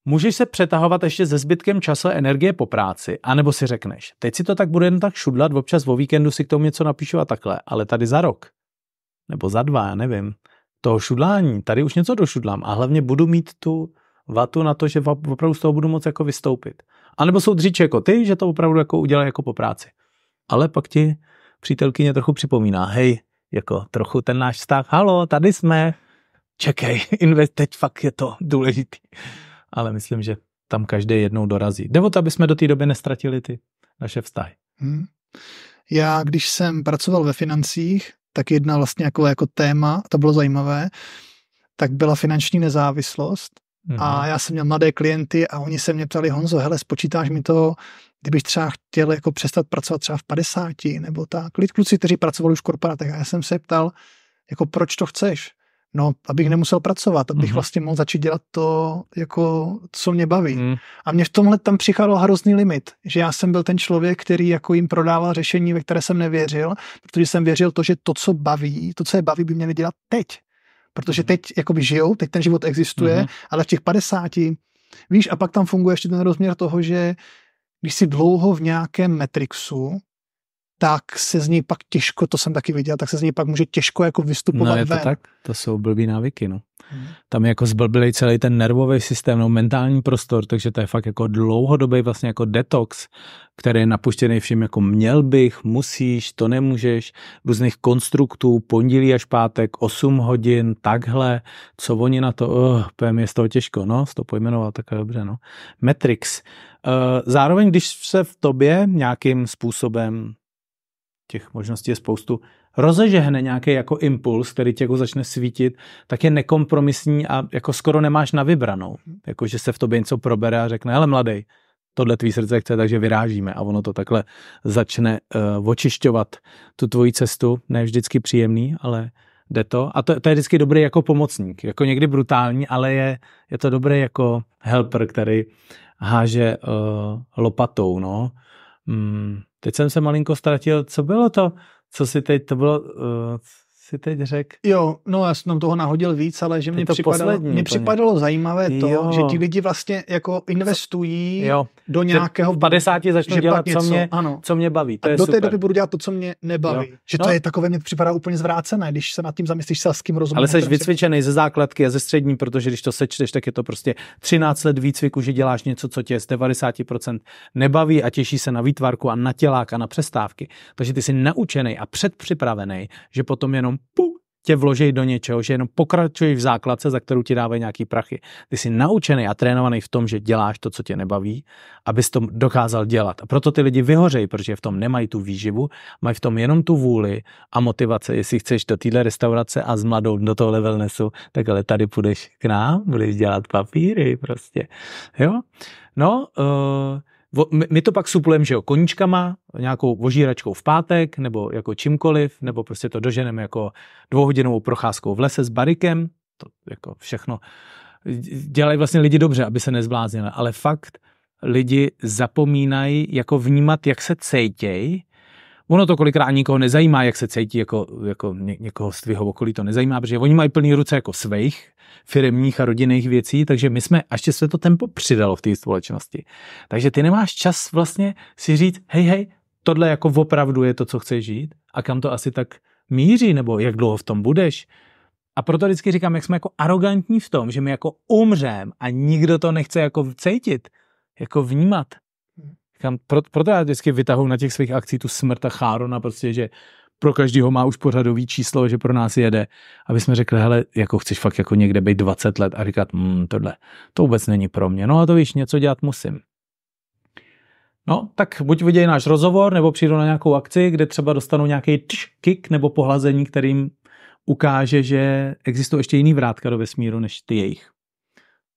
Můžeš se přetahovat ještě ze zbytkem času energie po práci, anebo si řekneš, teď si to tak bude jen tak šudlat, občas o víkendu si k tomu něco napíšu a takhle, ale tady za rok, nebo za dva, já nevím, toho šudlání, tady už něco došudlám a hlavně budu mít tu vatu na to, že opravdu z toho budu moc jako vystoupit. A nebo jsou dříče jako ty, že to opravdu jako udělá jako po práci. Ale pak ti přítelkyně trochu připomíná, hej, jako trochu ten náš vztah, halo, tady jsme, čekej, invest, teď fakt je to důležitý. Ale myslím, že tam každý jednou dorazí. Jde o to, aby jsme do té doby nestratili ty naše vztahy. Hmm. Já, když jsem pracoval ve financích, tak jedna vlastně jako, jako téma, to bylo zajímavé, tak byla finanční nezávislost. Hmm. A mhm. já jsem měl mladé klienty a oni se mě ptali, Honzo, hele, spočítáš mi to, kdybych třeba chtěl jako přestat pracovat třeba v 50 nebo tak. Lid kluci, kteří pracovali už v korporátech a já jsem se ptal, jako proč to chceš? No, abych nemusel pracovat, abych mm-hmm. vlastně mohl začít dělat to, jako, co mě baví. Mm. A mě v tomhle tam přicházel hrozný limit, že já jsem byl ten člověk, který jako jim prodával řešení, ve které jsem nevěřil, protože jsem věřil to, že to, co baví, to, co je baví, by měli dělat teď. Protože mhm. teď jakoby žijou, teď ten život existuje, mm-hmm. ale v těch 50, víš, a pak tam funguje ještě ten rozměr toho, že když jsi dlouho v nějakém metrixu, tak se z něj pak těžko, to jsem taky viděl, tak se z něj pak může těžko jako vystupovat No je to ven. tak, to jsou blbý návyky, no. Hmm. Tam je jako zblblý celý ten nervový systém, no mentální prostor, takže to je fakt jako dlouhodobý vlastně jako detox, který je napuštěný všem jako měl bych, musíš, to nemůžeš, různých konstruktů, pondělí až pátek, 8 hodin, takhle, co oni na to, uh, oh, PM je z toho těžko, no, to pojmenoval takhle dobře, no. Matrix. Uh, zároveň, když se v tobě nějakým způsobem těch možností je spoustu, rozežehne nějaký jako impuls, který tě jako začne svítit, tak je nekompromisní a jako skoro nemáš na vybranou. Jako, že se v tobě něco probere a řekne, hele mladej, tohle tvý srdce chce, takže vyrážíme a ono to takhle začne uh, očišťovat tu tvoji cestu, ne vždycky příjemný, ale jde to. A to, to je vždycky dobrý jako pomocník, jako někdy brutální, ale je, je to dobrý jako helper, který háže uh, lopatou, no. Mm, Teď jsem se malinko ztratil, co bylo to, co si teď, to bylo, uh, si teď řekl. Jo, no já jsem tam toho nahodil víc, ale že mě připadalo, poslední, mě připadalo zajímavé to, jo. že ti lidi vlastně jako investují jo. do nějakého... V 50 začnu dělat, něco, co mě, ano. co mě baví. To a je do té doby budu dělat to, co mě nebaví. Jo. Že no. to je takové, mě připadá úplně zvrácené, když se nad tím zamyslíš kým rozumem. Ale jsi vycvičený ze základky a ze střední, protože když to sečteš, tak je to prostě 13 let výcviku, že děláš něco, co tě z 90% nebaví a těší se na výtvarku a na tělák a na přestávky. Takže ty jsi naučený a předpřipravený, že potom jenom jenom pu, tě vložej do něčeho, že jenom pokračuj v základce, za kterou ti dávají nějaký prachy. Ty jsi naučený a trénovaný v tom, že děláš to, co tě nebaví, abys to dokázal dělat. A proto ty lidi vyhořejí, protože v tom nemají tu výživu, mají v tom jenom tu vůli a motivace. Jestli chceš do téhle restaurace a s mladou do level wellnessu, tak ale tady půjdeš k nám, budeš dělat papíry prostě. Jo? No, uh, my to pak suplujeme, že jo, koníčkama, nějakou ožíračkou v pátek, nebo jako čímkoliv, nebo prostě to doženeme jako dvouhodinovou procházkou v lese s barikem, to jako všechno dělají vlastně lidi dobře, aby se nezbláznili, ale fakt lidi zapomínají jako vnímat, jak se cejtějí, ono to kolikrát nikoho nezajímá, jak se cítí jako, jako ně, někoho z tvého okolí, to nezajímá, protože oni mají plný ruce jako svých firmních a rodinných věcí, takže my jsme, až se to tempo přidalo v té společnosti. Takže ty nemáš čas vlastně si říct, hej, hej, tohle jako opravdu je to, co chceš žít a kam to asi tak míří, nebo jak dlouho v tom budeš. A proto vždycky říkám, jak jsme jako arrogantní v tom, že my jako umřem a nikdo to nechce jako cítit, jako vnímat říkám, pro, proto já vždycky vytahuji na těch svých akcí tu smrt a chárona, prostě, že pro každého má už pořadový číslo, že pro nás jede. Aby jsme řekli, hele, jako chceš fakt jako někde být 20 let a říkat, hmm, tohle, to vůbec není pro mě. No a to víš, něco dělat musím. No, tak buď vidějí náš rozhovor, nebo přijdu na nějakou akci, kde třeba dostanu nějaký kick nebo pohlazení, kterým ukáže, že existují ještě jiný vrátka do vesmíru než ty jejich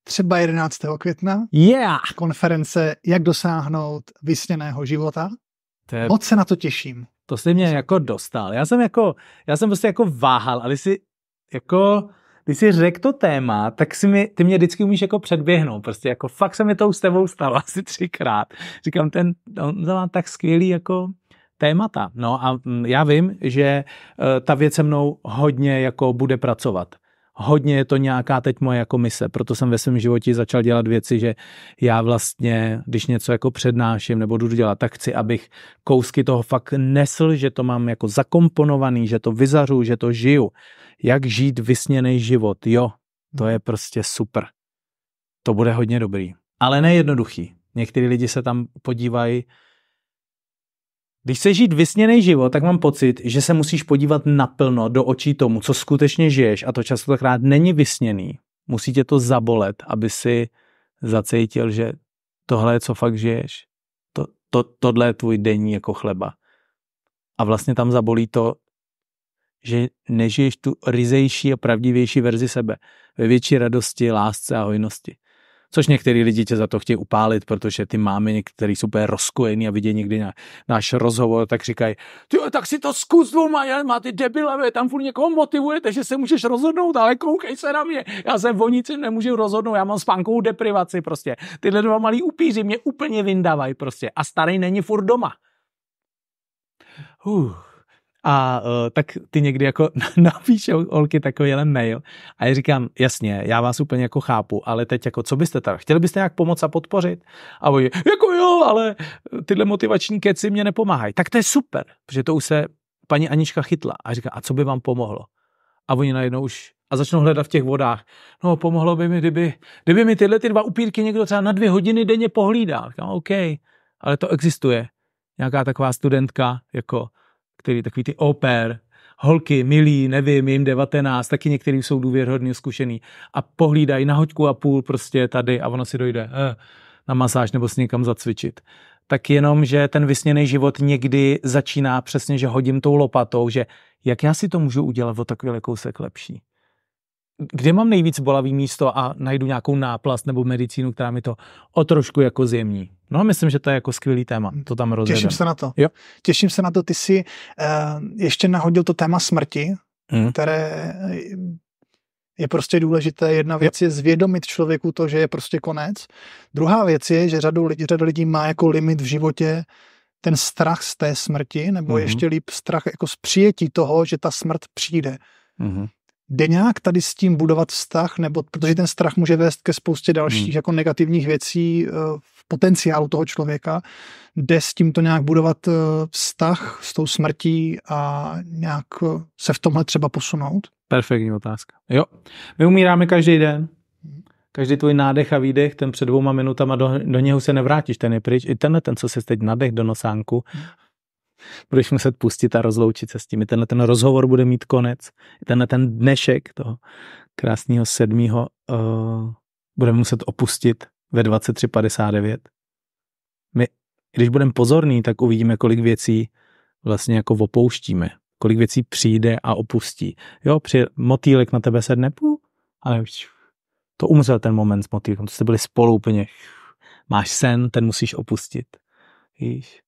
třeba 11. května. Yeah! Konference Jak dosáhnout vysněného života. To je... Moc se na to těším. To jsi mě jako dostal. Já jsem jako, já jsem prostě jako váhal, ale si jako, když jsi řekl to téma, tak si mi, ty mě vždycky umíš jako předběhnout. Prostě jako fakt se mi to s tebou stalo asi třikrát. Říkám, ten, on má tak skvělý jako témata. No a mm, já vím, že eh, ta věc se mnou hodně jako bude pracovat hodně je to nějaká teď moje jako mise, proto jsem ve svém životě začal dělat věci, že já vlastně, když něco jako přednáším nebo jdu dělat, tak chci, abych kousky toho fakt nesl, že to mám jako zakomponovaný, že to vyzařu, že to žiju. Jak žít vysněný život, jo, to je prostě super. To bude hodně dobrý. Ale nejednoduchý. Některý lidi se tam podívají když se žít vysněný život, tak mám pocit, že se musíš podívat naplno do očí tomu, co skutečně žiješ a to často tak rád není vysněný. Musí tě to zabolet, aby si zacítil, že tohle je, co fakt žiješ. To, to, tohle je tvůj denní jako chleba. A vlastně tam zabolí to, že nežiješ tu ryzejší a pravdivější verzi sebe ve větší radosti, lásce a hojnosti. Což některý lidi tě za to chtějí upálit, protože ty máme některý jsou rozkojený a vidí někdy na, náš rozhovor, tak říkají, ty tak si to zkus dvouma, má ty debile, ve, tam furt někoho motivujete, že se můžeš rozhodnout, ale koukej se na mě, já se o nic nemůžu rozhodnout, já mám spánkovou deprivaci prostě. Tyhle dva malí upíři mě úplně vyndávají prostě a starý není furt doma. Uh. A uh, tak ty někdy jako napíše Olky takový jeden mail a já říkám, jasně, já vás úplně jako chápu, ale teď jako, co byste tam, chtěli byste nějak pomoct a podpořit? A oni, jako jo, ale tyhle motivační keci mě nepomáhají. Tak to je super, protože to už se paní Anička chytla a říká, a co by vám pomohlo? A oni najednou už a začnou hledat v těch vodách. No, pomohlo by mi, kdyby, kdyby mi tyhle ty dva upírky někdo třeba na dvě hodiny denně pohlídal. Říkám, OK, ale to existuje. Nějaká taková studentka, jako který takový ty oper, holky, milí, nevím, jim 19, taky některý jsou důvěrhodně zkušený a pohlídají na hoďku a půl prostě tady a ono si dojde eh, na masáž nebo s někam zacvičit. Tak jenom, že ten vysněný život někdy začíná přesně, že hodím tou lopatou, že jak já si to můžu udělat o takový kousek jako lepší kde mám nejvíc bolavý místo a najdu nějakou náplast nebo medicínu, která mi to o trošku jako zjemní. No a myslím, že to je jako skvělý téma, to tam rozjedem. Těším se na to. Jo? Těším se na to, ty jsi uh, ještě nahodil to téma smrti, mm. které je prostě důležité. Jedna věc je zvědomit člověku to, že je prostě konec. Druhá věc je, že řadu lidí, řadu lidí má jako limit v životě ten strach z té smrti, nebo mm-hmm. ještě líp strach jako z přijetí toho, že ta smrt přijde. Mm-hmm. Jde nějak tady s tím budovat vztah, nebo protože ten strach může vést ke spoustě dalších hmm. jako negativních věcí eh, v potenciálu toho člověka. Jde s tímto nějak budovat eh, vztah s tou smrtí a nějak eh, se v tomhle třeba posunout? Perfektní otázka. Jo, my umíráme každý den. Každý tvůj nádech a výdech, ten před dvouma minutama, do, do něho se nevrátíš, ten je pryč. I tenhle, ten, co se teď nadech do nosánku, hmm budeš muset pustit a rozloučit se s tím. I tenhle ten rozhovor bude mít konec. I tenhle ten dnešek toho krásného sedmého uh, budeme muset opustit ve 23.59. My, když budeme pozorní, tak uvidíme, kolik věcí vlastně jako opouštíme. Kolik věcí přijde a opustí. Jo, při motýlek na tebe sedne, pů, ale to umřel ten moment s motýlkem, to jste byli spolu úplně. Máš sen, ten musíš opustit. Víš?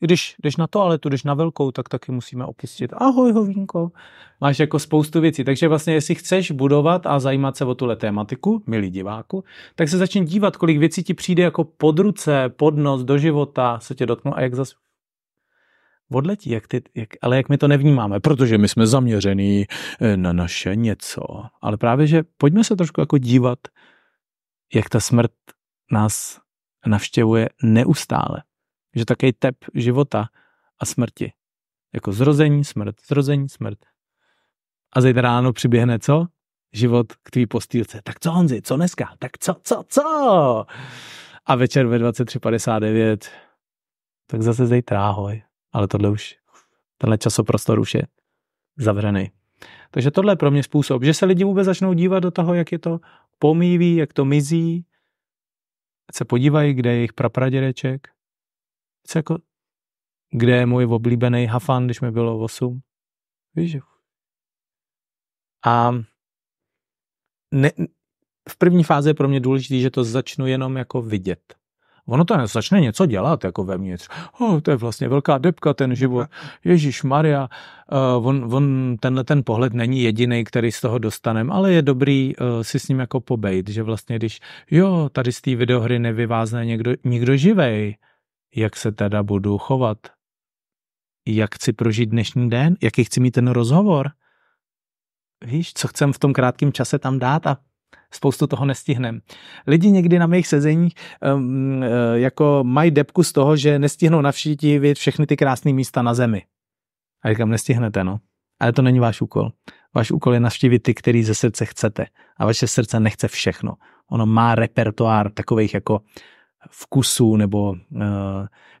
Když jdeš na toaletu, jdeš na velkou, tak taky musíme opustit. Ahoj, hovínko. Máš jako spoustu věcí. Takže vlastně, jestli chceš budovat a zajímat se o tuhle tématiku, milí diváku, tak se začni dívat, kolik věcí ti přijde jako pod ruce, pod nos, do života, se tě dotknu a jak zase odletí, jak ty, jak, ale jak my to nevnímáme, protože my jsme zaměřený eh, na naše něco. Ale právě, že pojďme se trošku jako dívat, jak ta smrt nás navštěvuje neustále že takový tep života a smrti. Jako zrození, smrt, zrození, smrt. A zítra ráno přiběhne co? Život k tvý postýlce. Tak co Honzi, co dneska? Tak co, co, co? A večer ve 23.59 tak zase zítra ahoj. Ale tohle už, tenhle časoprostor už je zavřený. Takže tohle je pro mě způsob, že se lidi vůbec začnou dívat do toho, jak je to pomýví, jak to mizí, se podívají, kde je jejich prapradědeček, co jako, kde je můj oblíbený hafan, když mi bylo 8. Víš, A ne, v první fázi je pro mě důležité, že to začnu jenom jako vidět. Ono to začne něco dělat jako vevnitř. Oh, to je vlastně velká debka ten život. Ježíš Maria. Uh, on, on, tenhle ten pohled není jediný, který z toho dostaneme, ale je dobrý uh, si s ním jako pobejt, že vlastně když jo, tady z té videohry nevyvázne někdo, nikdo živej, jak se teda budu chovat, jak chci prožít dnešní den, jaký chci mít ten rozhovor. Víš, co chcem v tom krátkém čase tam dát a spoustu toho nestihnem. Lidi někdy na mých sezeních um, jako mají depku z toho, že nestihnou navštívit všechny ty krásné místa na zemi. A říkám, nestihnete, no. Ale to není váš úkol. Váš úkol je navštívit ty, který ze srdce chcete. A vaše srdce nechce všechno. Ono má repertoár takových jako vkusů nebo uh,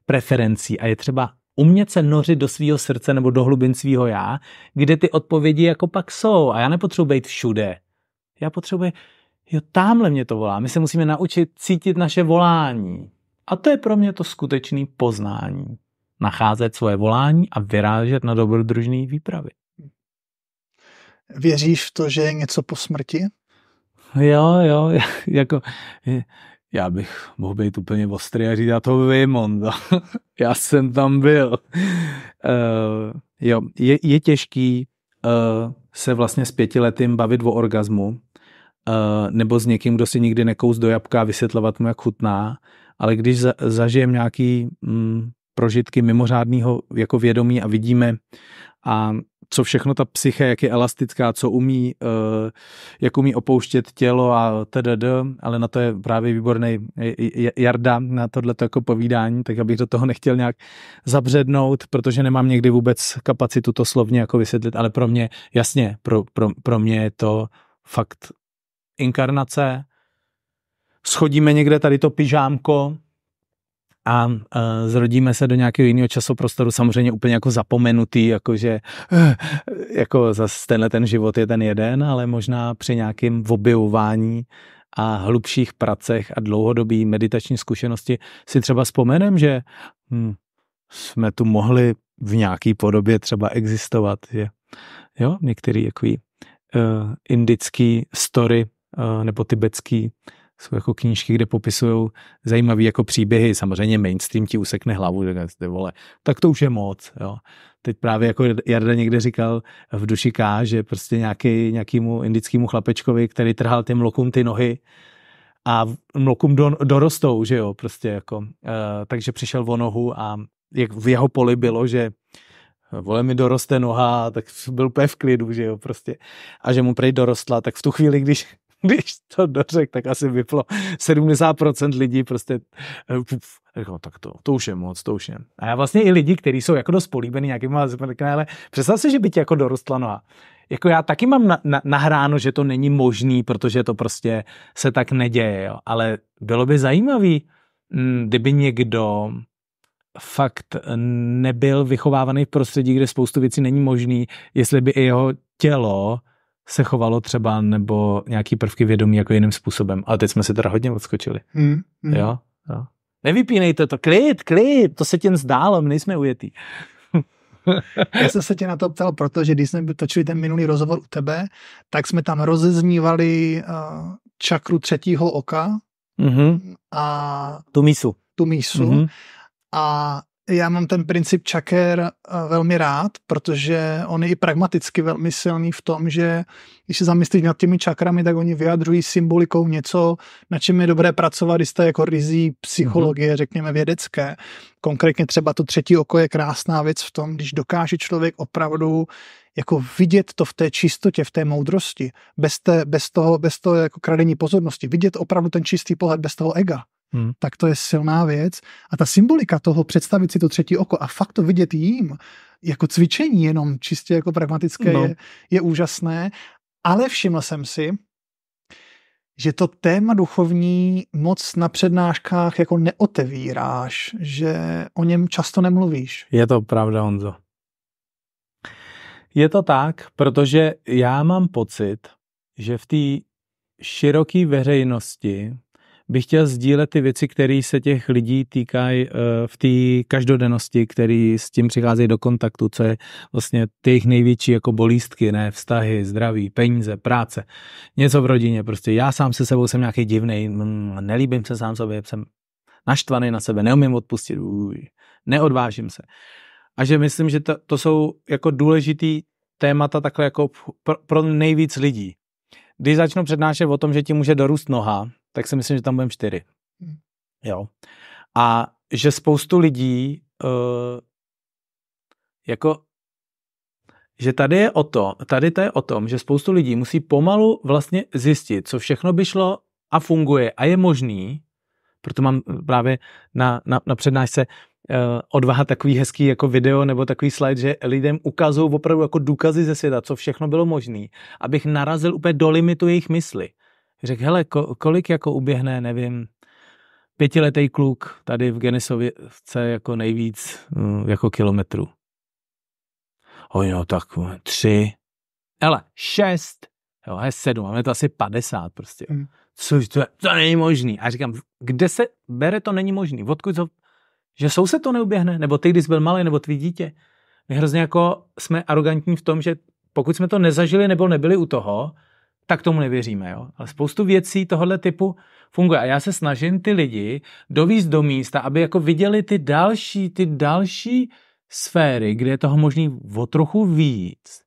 preferencí a je třeba umět se nořit do svého srdce nebo do hlubin svého já, kde ty odpovědi jako pak jsou a já nepotřebuji být všude. Já potřebuji, jo, tamhle mě to volá. My se musíme naučit cítit naše volání. A to je pro mě to skutečné poznání. Nacházet svoje volání a vyrážet na dobrodružné výpravy. Věříš v to, že je něco po smrti? Jo, jo, jako já bych mohl být úplně ostrý a říct, já to vím, Onda. já jsem tam byl. Uh, jo, je, je těžký uh, se vlastně s pětiletým bavit o orgazmu, uh, nebo s někým, kdo si nikdy nekous do jabka a vysvětlovat mu, jak chutná, ale když za, zažijem nějaký mm, prožitky mimořádného jako vědomí a vidíme a co všechno ta psyche, jak je elastická, co umí, eh, jak umí opouštět tělo a tdd, ale na to je právě výborný eh, eh, Jarda na tohleto jako povídání, tak abych do toho nechtěl nějak zabřednout, protože nemám někdy vůbec kapacitu to slovně jako vysvětlit, ale pro mě, jasně, pro, pro, pro mě je to fakt inkarnace, schodíme někde tady to pyžámko, a uh, zrodíme se do nějakého jiného časoprostoru, samozřejmě úplně jako zapomenutý, jakože uh, jako, eh, jako zase tenhle ten život je ten jeden, ale možná při nějakém objevování a hlubších pracech a dlouhodobý meditační zkušenosti si třeba vzpomenem, že hm, jsme tu mohli v nějaké podobě třeba existovat. Že, jo, některý jaký uh, eh, indický story uh, nebo tibetský jsou jako knížky, kde popisují zajímavé jako příběhy. Samozřejmě mainstream ti usekne hlavu, ty vole, tak to už je moc. Jo. Teď právě jako Jarda někde říkal v duši K, že prostě nějaký, nějakýmu indickému chlapečkovi, který trhal těm lokum ty nohy, a mlokům do, dorostou, že jo, prostě jako. E, takže přišel o nohu a jak v jeho poli bylo, že eh, vole mi doroste noha, tak byl úplně v klidu, že jo, prostě. A že mu prej dorostla, tak v tu chvíli, když když to dořek, tak asi vyplo 70% lidí prostě eh, puf, jako, tak to, to už je moc, to už je. A já vlastně i lidi, kteří jsou jako dost políbený nějakým, ale představ si, že by ti jako dorostla noha. Jako já taky mám na, na, nahráno, že to není možný, protože to prostě se tak neděje, jo. ale bylo by zajímavý, mm, kdyby někdo fakt nebyl vychovávaný v prostředí, kde spoustu věcí není možný, jestli by i jeho tělo se chovalo třeba, nebo nějaký prvky vědomí jako jiným způsobem. Ale teď jsme se teda hodně odskočili. Mm, mm. Jo, jo. Nevypínejte to, klid, klid, to se těm zdálo, my nejsme ujetí. Já jsem se tě na to ptal, protože když jsme točili ten minulý rozhovor u tebe, tak jsme tam rozeznívali eh, čakru třetího oka mm-hmm. a tu mísu. Tu mísu. Mm-hmm. A já mám ten princip Čaker eh, velmi rád, protože on je i pragmaticky velmi silný v tom, že když se zamyslíš nad těmi čakrami, tak oni vyjadřují symbolikou něco, na čem je dobré pracovat, jisté jako rizí psychologie, mm-hmm. řekněme vědecké. Konkrétně třeba to třetí oko je krásná věc v tom, když dokáže člověk opravdu jako vidět to v té čistotě, v té moudrosti, bez, té, bez toho, bez toho jako kradení pozornosti, vidět opravdu ten čistý pohled bez toho ega. Hmm. Tak to je silná věc. A ta symbolika toho představit si to třetí oko a fakt to vidět jím, jako cvičení jenom čistě jako pragmatické, no. je, je úžasné. Ale všiml jsem si, že to téma duchovní moc na přednáškách jako neotevíráš, že o něm často nemluvíš. Je to pravda, Honzo. Je to tak, protože já mám pocit, že v té široké veřejnosti bych chtěl sdílet ty věci, které se těch lidí týkají eh, v té každodennosti, který s tím přicházejí do kontaktu, co je vlastně ty jejich největší jako bolístky, ne, vztahy, zdraví, peníze, práce, něco v rodině, prostě já sám se sebou jsem nějaký divný, mm, nelíbím se sám sobě, jsem naštvaný na sebe, neumím odpustit, uj, neodvážím se. A že myslím, že to, to jsou jako důležitý témata takhle jako pro, pro nejvíc lidí. Když začnu přednášet o tom, že ti může dorůst noha, tak si myslím, že tam budeme čtyři. Hmm. Jo. A že spoustu lidí uh, jako že tady je o to, tady to je o tom, že spoustu lidí musí pomalu vlastně zjistit, co všechno by šlo a funguje a je možný, proto mám eh, právě na, na, na přednášce uh, odvaha takový hezký jako video nebo takový slide, že lidem ukazují opravdu jako důkazy ze světa, co všechno bylo možné, abych narazil úplně do limitu jejich mysli řekl, hele, kolik jako uběhne, nevím, pětiletý kluk tady v Genesovice jako nejvíc mm, jako kilometrů. O jo, tak tři. Hele, šest. Jo, hej sedm, máme to asi padesát prostě. Mm. Což to, je, to není možný. A říkám, kde se bere, to není možný. Odkud to, že soused to neuběhne, nebo ty, když byl malý, nebo tvý dítě. My hrozně jako jsme arrogantní v tom, že pokud jsme to nezažili nebo nebyli u toho, tak tomu nevěříme. Jo? Ale spoustu věcí tohoto typu funguje. A já se snažím ty lidi dovíst do místa, aby jako viděli ty další, ty další sféry, kde je toho možný o trochu víc.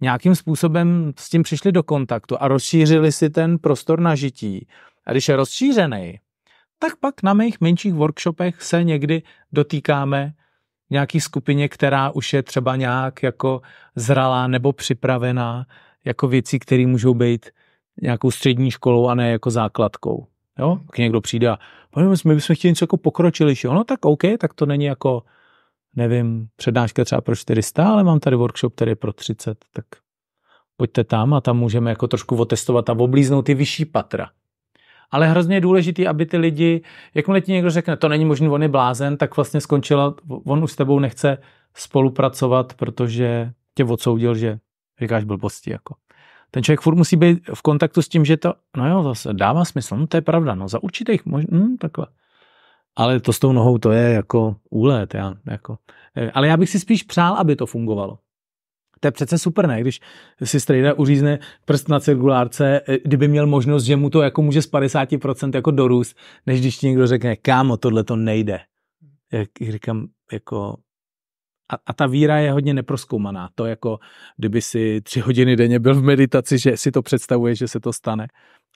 Nějakým způsobem s tím přišli do kontaktu a rozšířili si ten prostor na žití. A když je rozšířený, tak pak na mých menších workshopech se někdy dotýkáme nějaký skupině, která už je třeba nějak jako zralá nebo připravená jako věci, které můžou být nějakou střední školou a ne jako základkou. Jo? Hmm. K někdo přijde a my bychom chtěli něco jako že Ono tak OK, tak to není jako, nevím, přednáška třeba pro 400, ale mám tady workshop, který je pro 30, tak pojďte tam a tam můžeme jako trošku otestovat a oblíznout ty vyšší patra. Ale hrozně je důležité, aby ty lidi, jakmile ti někdo řekne, to není možný, on je blázen, tak vlastně skončila, on už s tebou nechce spolupracovat, protože tě odsoudil, že říkáš blbosti jako. Ten člověk furt musí být v kontaktu s tím, že to, no jo, zase dává smysl, no to je pravda, no za určitých, mož, hm, takhle. Ale to s tou nohou, to je jako úlet, já, jako. Eh, ale já bych si spíš přál, aby to fungovalo. To je přece super, ne? Když si strejda uřízne prst na cirkulárce, eh, kdyby měl možnost, že mu to jako může z 50% jako dorůst, než když ti někdo řekne, kámo, tohle to nejde. Jak říkám, jako a, a ta víra je hodně neproskoumaná. To jako, kdyby si tři hodiny denně byl v meditaci, že si to představuje, že se to stane.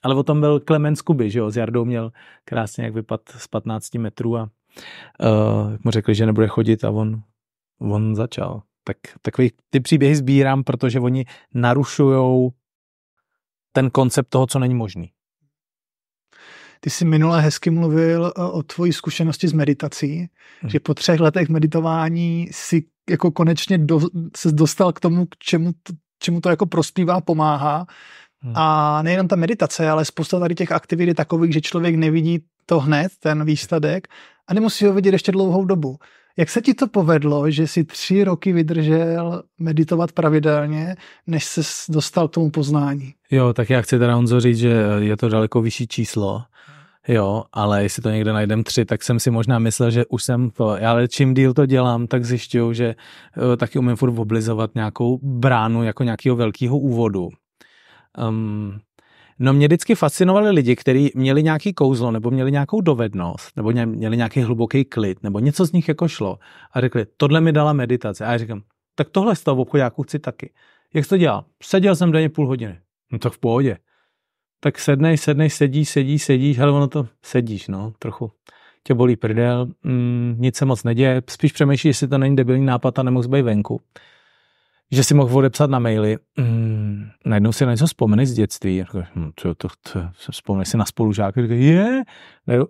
Ale o tom byl Klemens Kuby, že jo, s Jardou měl krásně jak vypad z 15 metrů a uh, mu řekli, že nebude chodit a on, on začal. Tak takový ty příběhy sbírám, protože oni narušují ten koncept toho, co není možný. Ty jsi minule hezky mluvil e, o tvoji zkušenosti s meditací, hmm. že po třech letech meditování si jako konečně do, se dostal k tomu, k čemu, čemu to jako prospívá, pomáhá. Hmm. A nejenom ta meditace, ale spousta tady těch aktivit je takových, že člověk nevidí to hned, ten výsledek, a nemusí ho vidět ještě dlouhou dobu. Jak se ti to povedlo, že si tři roky vydržel meditovat pravidelně, než se dostal k tomu poznání? Jo, tak já chci teda Honzo říct, že je to daleko vyšší číslo jo, ale jestli to někde najdem tři, tak jsem si možná myslel, že už jsem to, ale čím díl to dělám, tak zjišťuju, že uh, taky umím furt oblizovat nějakou bránu jako nějakého velkého úvodu. Um, No mě vždycky fascinovali lidi, kteří měli nějaký kouzlo, nebo měli nějakou dovednost, nebo měli nějaký hluboký klid, nebo něco z nich jako šlo. A řekli, tohle mi dala meditace. A já říkám, tak tohle z toho obchodáku chci taky. Jak jsi to dělal? Seděl jsem denně půl hodiny. No tak v pohodě tak sednej, sednej, sedíš, sedíš, sedíš, ale ono to sedíš, no, trochu tě bolí prdel, mm, nic se moc neděje, spíš přemýšlíš, jestli to není debilní nápad a nemohl být venku. Že si mohl odepsat na maily, mm, najednou si na něco vzpomeneš z dětství, říkáš, hm, to, to, to, vzpomeneš si na spolužáky, je, yeah.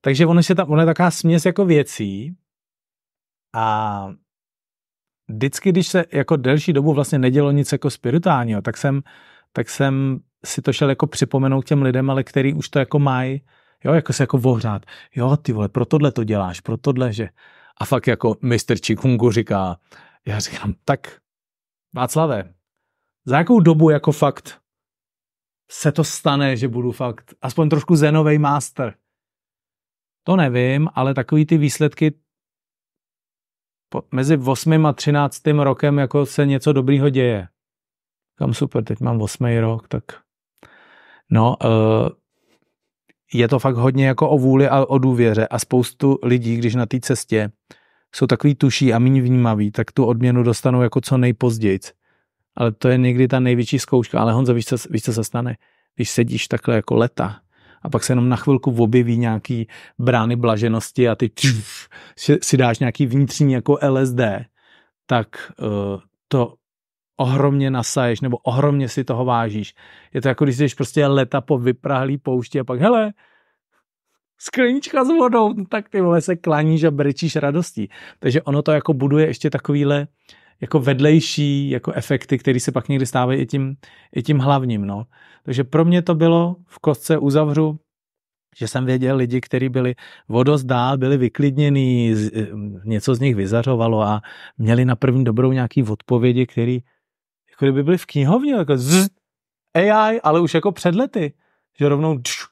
takže ono, se tam, je taková směs jako věcí a vždycky, když se jako delší dobu vlastně nedělo nic jako spirituálního, tak jsem, tak jsem si to šel jako připomenout těm lidem, ale který už to jako mají, jo, jako se jako vohřát, jo, ty vole, pro tohle to děláš, pro tohle, že. A fakt jako mistr Čikungu říká, já říkám, tak Václavé, za jakou dobu jako fakt se to stane, že budu fakt aspoň trošku zenový master? To nevím, ale takový ty výsledky po, mezi 8 a 13 rokem jako se něco dobrýho děje. Kam super, teď mám 8 rok, tak No, eh, je to fakt hodně jako o vůli a o důvěře a spoustu lidí, když na té cestě jsou takový tuší a méně vnímaví, tak tu odměnu dostanou jako co nejpozději. Ale to je někdy ta největší zkouška. Ale Honza, víš, co, víš, co se stane? Když sedíš takhle jako leta a pak se jenom na chvilku objeví nějaký brány blaženosti a ty tšf, si, dáš nějaký vnitřní jako LSD, tak uh, to ohromně nasaješ nebo ohromně si toho vážíš. Je to jako když jsi prostě leta po vyprahlý poušti a pak hele, sklenička s vodou, no tak ty vole se klaníš a brečíš radostí. Takže ono to jako buduje ještě takovýhle jako vedlejší jako efekty, které se pak někdy stávají i tím, i tím hlavním. No. Takže pro mě to bylo v kostce uzavřu, že jsem věděl lidi, kteří byli vodost dál, byli vyklidnění, e, něco z nich vyzařovalo a měli na první dobrou nějaký odpovědi, které jako kdyby byli v knihovně, jako zzz, AI, ale už jako před lety, že rovnou čš,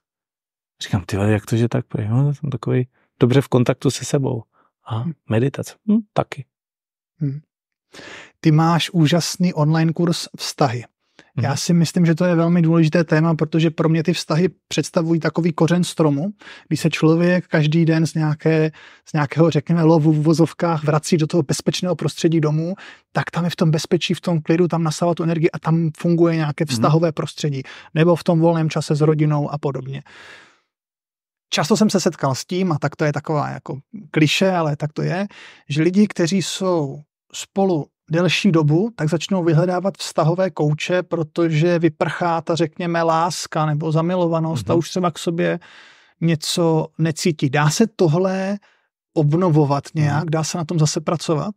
říkám, ty jak to, že tak, jo, jsem takový dobře v kontaktu se sebou. A hm. meditace, hm, taky. Hmm. Ty máš úžasný online kurz vztahy. Já mhm. si myslím, že to je velmi důležité téma, protože pro mě ty vztahy představují takový kořen stromu, kdy se člověk každý den z, nějaké, z nějakého, řekněme, lovu v vozovkách vrací do toho bezpečného prostředí domů, tak tam je v tom bezpečí, v tom klidu, tam nasává tu energii a tam funguje nějaké mhm. vztahové prostředí, nebo v tom volném čase s rodinou a podobně. Často jsem se setkal s tím, a tak to je taková jako kliše, ale tak to je, že lidi, kteří jsou spolu delší dobu, tak začnou vyhledávat vztahové kouče, protože vyprchá ta, řekněme, láska nebo zamilovanost mm-hmm. a mhm. už třeba k sobě něco necítí. Dá se tohle obnovovat mhm. nějak? Dá se na tom zase pracovat?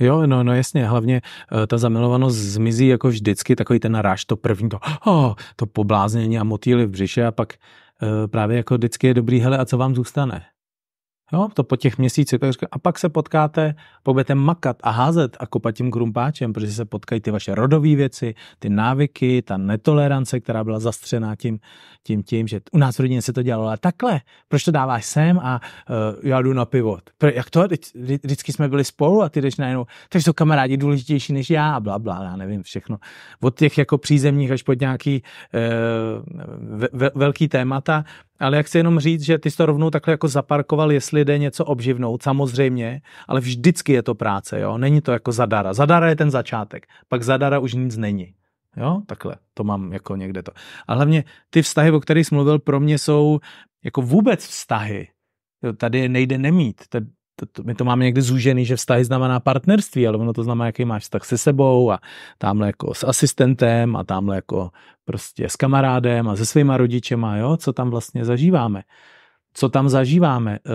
Jo, no, no jasně, hlavně uh, ta zamilovanost zmizí jako vždycky, takový ten naráž to první, to, oh, to pobláznění a motýly v břiše a pak uh, právě jako vždycky je dobrý, hele, a co vám zůstane? Jo, to po těch měsících. Tak a pak se potkáte, pak budete makat a házet a kopat tím krumpáčem, protože se potkají ty vaše rodové věci, ty návyky, ta netolerance, která byla zastřená tím, tím, tím že u nás v rodině se to dělalo ale takhle. Proč to dáváš sem a uh, já jdu na pivot? Pro, jak to? Vždycky jsme byli spolu a ty jdeš najednou. Takže jsou kamarádi důležitější než já a bla, bla, já nevím všechno. Od těch jako přízemních až pod nějaký uh, ve, ve, velký témata, ale jak chci jenom říct, že ty jsi to rovnou takhle jako zaparkoval, jestli jde něco obživnout, samozřejmě, ale vždycky je to práce, jo. Není to jako zadara. Zadara je ten začátek, pak zadara už nic není. Jo, takhle, to mám jako někde to. A hlavně ty vztahy, o kterých jsi mluvil, pro mě jsou jako vůbec vztahy. Jo, tady nejde nemít to, to, my to máme někdy zúžený, že vztahy znamená partnerství, ale ono to znamená, jaký máš vztah se sebou a tamhle jako s asistentem a tamhle jako prostě s kamarádem a se svýma rodičema, jo, co tam vlastně zažíváme. Co tam zažíváme, eh,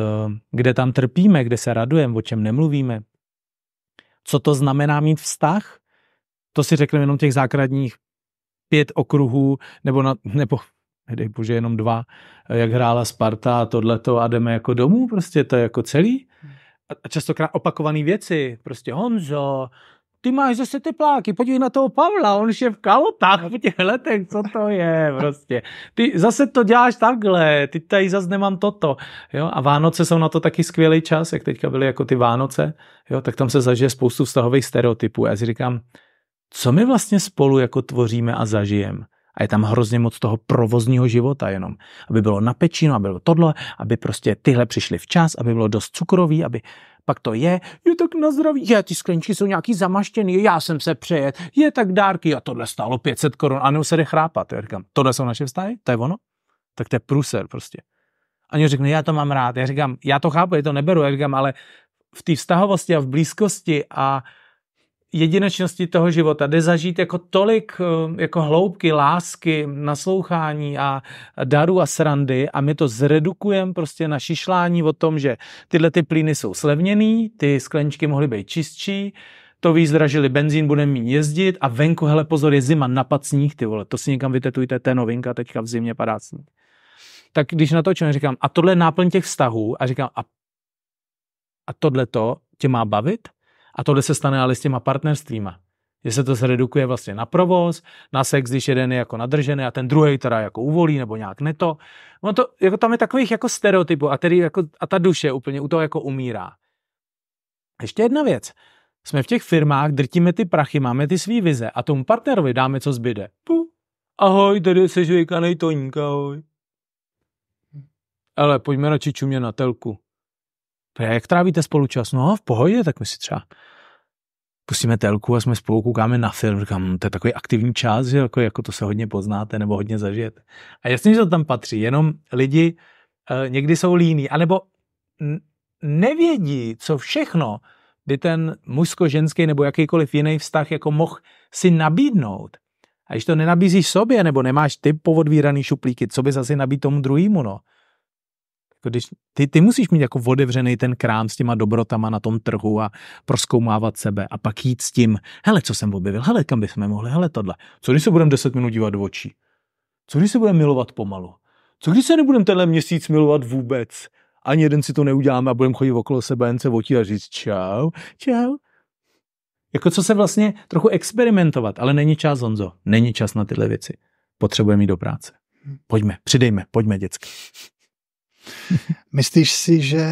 kde tam trpíme, kde se radujeme, o čem nemluvíme. Co to znamená mít vztah? To si řekneme jenom těch základních pět okruhů, nebo na, nebo nedej bože jenom dva, jak hrála Sparta a tohleto a jdeme jako domů, prostě to je jako celý. A častokrát opakované věci, prostě Honzo, ty máš zase ty pláky, podívej na toho Pavla, on už je v kalotách v těch letech, co to je prostě. Ty zase to děláš takhle, ty tady zase nemám toto. Jo? A Vánoce jsou na to taky skvělý čas, jak teďka byly jako ty Vánoce, jo? tak tam se zažije spoustu vztahových stereotypů. Já si říkám, co my vlastně spolu jako tvoříme a zažijeme. A je tam hrozně moc toho provozního života jenom. Aby bylo na pečino, aby bylo tohle, aby prostě tyhle přišly včas, aby bylo dost cukrový, aby pak to je, je tak na zdraví, je, ty skleničky jsou nějaký zamaštěný, já jsem se přejet, je tak dárky, a tohle stálo 500 korun, a nebo se jde chrápat. Já říkám, tohle jsou naše vztahy, to je ono? Tak to je pruser prostě. A oni řekne, já to mám rád. Já říkám, já to chápu, já to neberu, já říkám, ale v té vztahovosti a v blízkosti a jedinečnosti toho života. Jde zažít jako tolik eh, jako hloubky, lásky, naslouchání a daru a srandy a my to zredukujeme prostě na šišlání o tom, že tyhle ty plíny jsou slevněný, ty skleničky mohly být čistší, to víc zdražili benzín, budeme mít jezdit a venku, hele pozor, je zima, napad sníh, ty vole, to si někam vytetujte, to je novinka, teďka v zimě padá sníh. Tak když na to, natočím, říkám, a tohle je náplň těch vztahů a říkám, a, a tohle to tě má bavit? A tohle se stane ale s těma partnerstvíma. Že se to zredukuje vlastně na provoz, na sex, když jeden je jako nadržený a ten druhý teda jako uvolí nebo nějak neto. No to, jako tam je takových jako stereotypů a, tedy jako, a ta duše úplně u toho jako umírá. Ještě jedna věc. Jsme v těch firmách, drtíme ty prachy, máme ty svý vize a tomu partnerovi dáme, co zbyde. Puh. Ahoj, tady se žvejkanej toňka, ahoj. Ale pojďme radši čumě na telku jak trávíte spolučas? No, v pohodě, tak my si třeba pustíme telku a jsme spolu koukáme na film. Říkám, no, to je takový aktivní čas, že jako, jako to se hodně poznáte nebo hodně zažijete. A jasně, že to tam patří, jenom lidi e, někdy jsou líní, anebo n- nevědí, co všechno by ten mužsko-ženský nebo jakýkoliv jiný vztah jako mohl si nabídnout. A když to nenabízíš sobě, nebo nemáš ty povodvíraný šuplíky, co bys asi nabít tomu druhému, no? Jako když, ty, ty musíš mít jako otevřený ten krám s těma dobrotama na tom trhu a proskoumávat sebe a pak jít s tím, hele, co jsem objevil, hele, kam bychom mohli, hele, tohle. Co když se budeme 10 minut dívat do očí? Co když se budeme milovat pomalu? Co když se nebudeme tenhle měsíc milovat vůbec? Ani jeden si to neuděláme a budeme chodit okolo sebe jen se a říct čau, čau. Jako co se vlastně trochu experimentovat, ale není čas, Honzo, není čas na tyhle věci. Potřebujeme jít do práce. Hm. Pojďme, přidejme, pojďme, dětsky. Myslíš si, že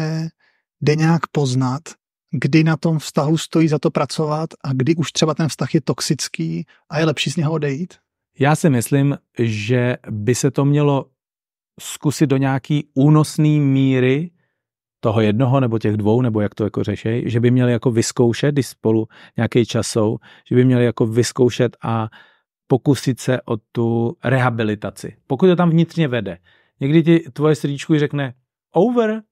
jde nějak poznat, kdy na tom vztahu stojí za to pracovat a kdy už třeba ten vztah je toxický a je lepší z něho odejít? Já si myslím, že by se to mělo zkusit do nějaký únosný míry toho jednoho nebo těch dvou, nebo jak to jako řešej, že by měli jako vyzkoušet, když spolu nějaký časou, že by měli jako vyzkoušet a pokusit se o tu rehabilitaci, pokud to tam vnitřně vede. Někdy ti tvoje srdíčko řekne over,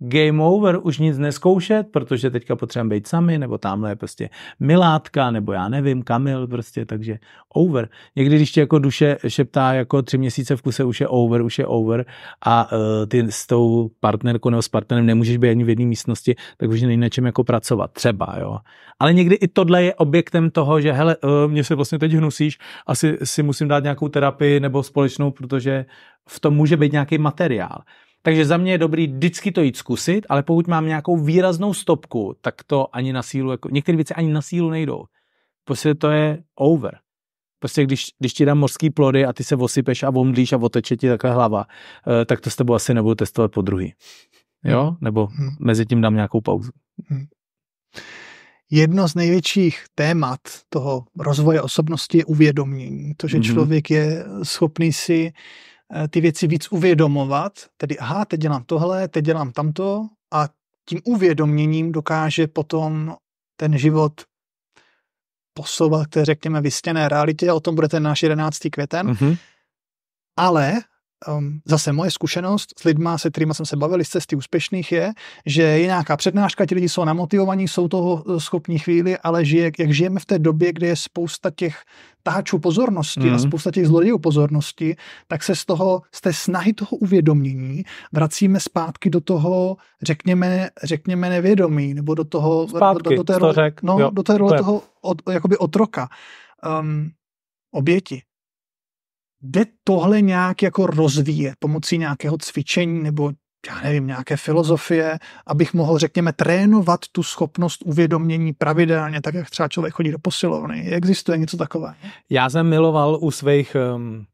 game over, už nic neskoušet, protože teďka potřebujeme být sami, nebo tamhle je prostě Milátka, nebo já nevím, Kamil prostě, takže over. Někdy, když ti jako duše šeptá jako tři měsíce v kuse, už je over, už je over a uh, ty s tou partnerkou nebo s partnerem nemůžeš být ani v jedné místnosti, tak už není na čem jako pracovat, třeba, jo. Ale někdy i tohle je objektem toho, že hele, uh, mě se vlastně teď hnusíš, asi si musím dát nějakou terapii nebo společnou, protože v tom může být nějaký materiál. Takže za mě je dobrý vždycky to jít zkusit, ale pokud mám nějakou výraznou stopku, tak to ani na sílu, jako, některé věci ani na sílu nejdou. Prostě to je over. Prostě když, když ti dám mořský plody a ty se osypeš a omdlíš a oteče ti takhle hlava, eh, tak to s tebou asi nebudu testovat po druhý. Jo? Hmm. Nebo hmm. mezi tím dám nějakou pauzu. Hmm. Jedno z největších témat toho rozvoje osobnosti je uvědomění. To, že hmm. člověk je schopný si uh, Eh, ty věci víc uvědomovat, tedy aha, teď dělám tohle, teď dělám tamto a tím uvědoměním dokáže potom ten život posouvat, řekněme, vystěné realitě, o tom bude ten náš 11. květen. Mm-hmm. Ale um, zase moje zkušenost s lidma, se kterými jsem se bavil, z cesty úspěšných je, že je nějaká přednáška, ti lidi jsou namotivovaní, jsou toho eh, schopní chvíli, ale žije, jak žijeme v té době, kde je spousta těch táčů pozornosti mm. a mhm. spousta těch zlodějů pozornosti, tak se z toho, z té snahy toho uvědomění vracíme zpátky do toho, řekněme, řekněme nevědomí, nebo do toho, zpátky, do, do, té role, no, jo, do té role to toho od, jakoby otroka. Um, oběti jde tohle nějak jako rozvíjet pomocí nějakého cvičení nebo já nevím, nějaké filozofie, abych mohl, řekněme, trénovat tu schopnost uvědomění pravidelně, tak jak třeba člověk chodí do posilovny. Existuje něco takové? Já jsem miloval u svých um,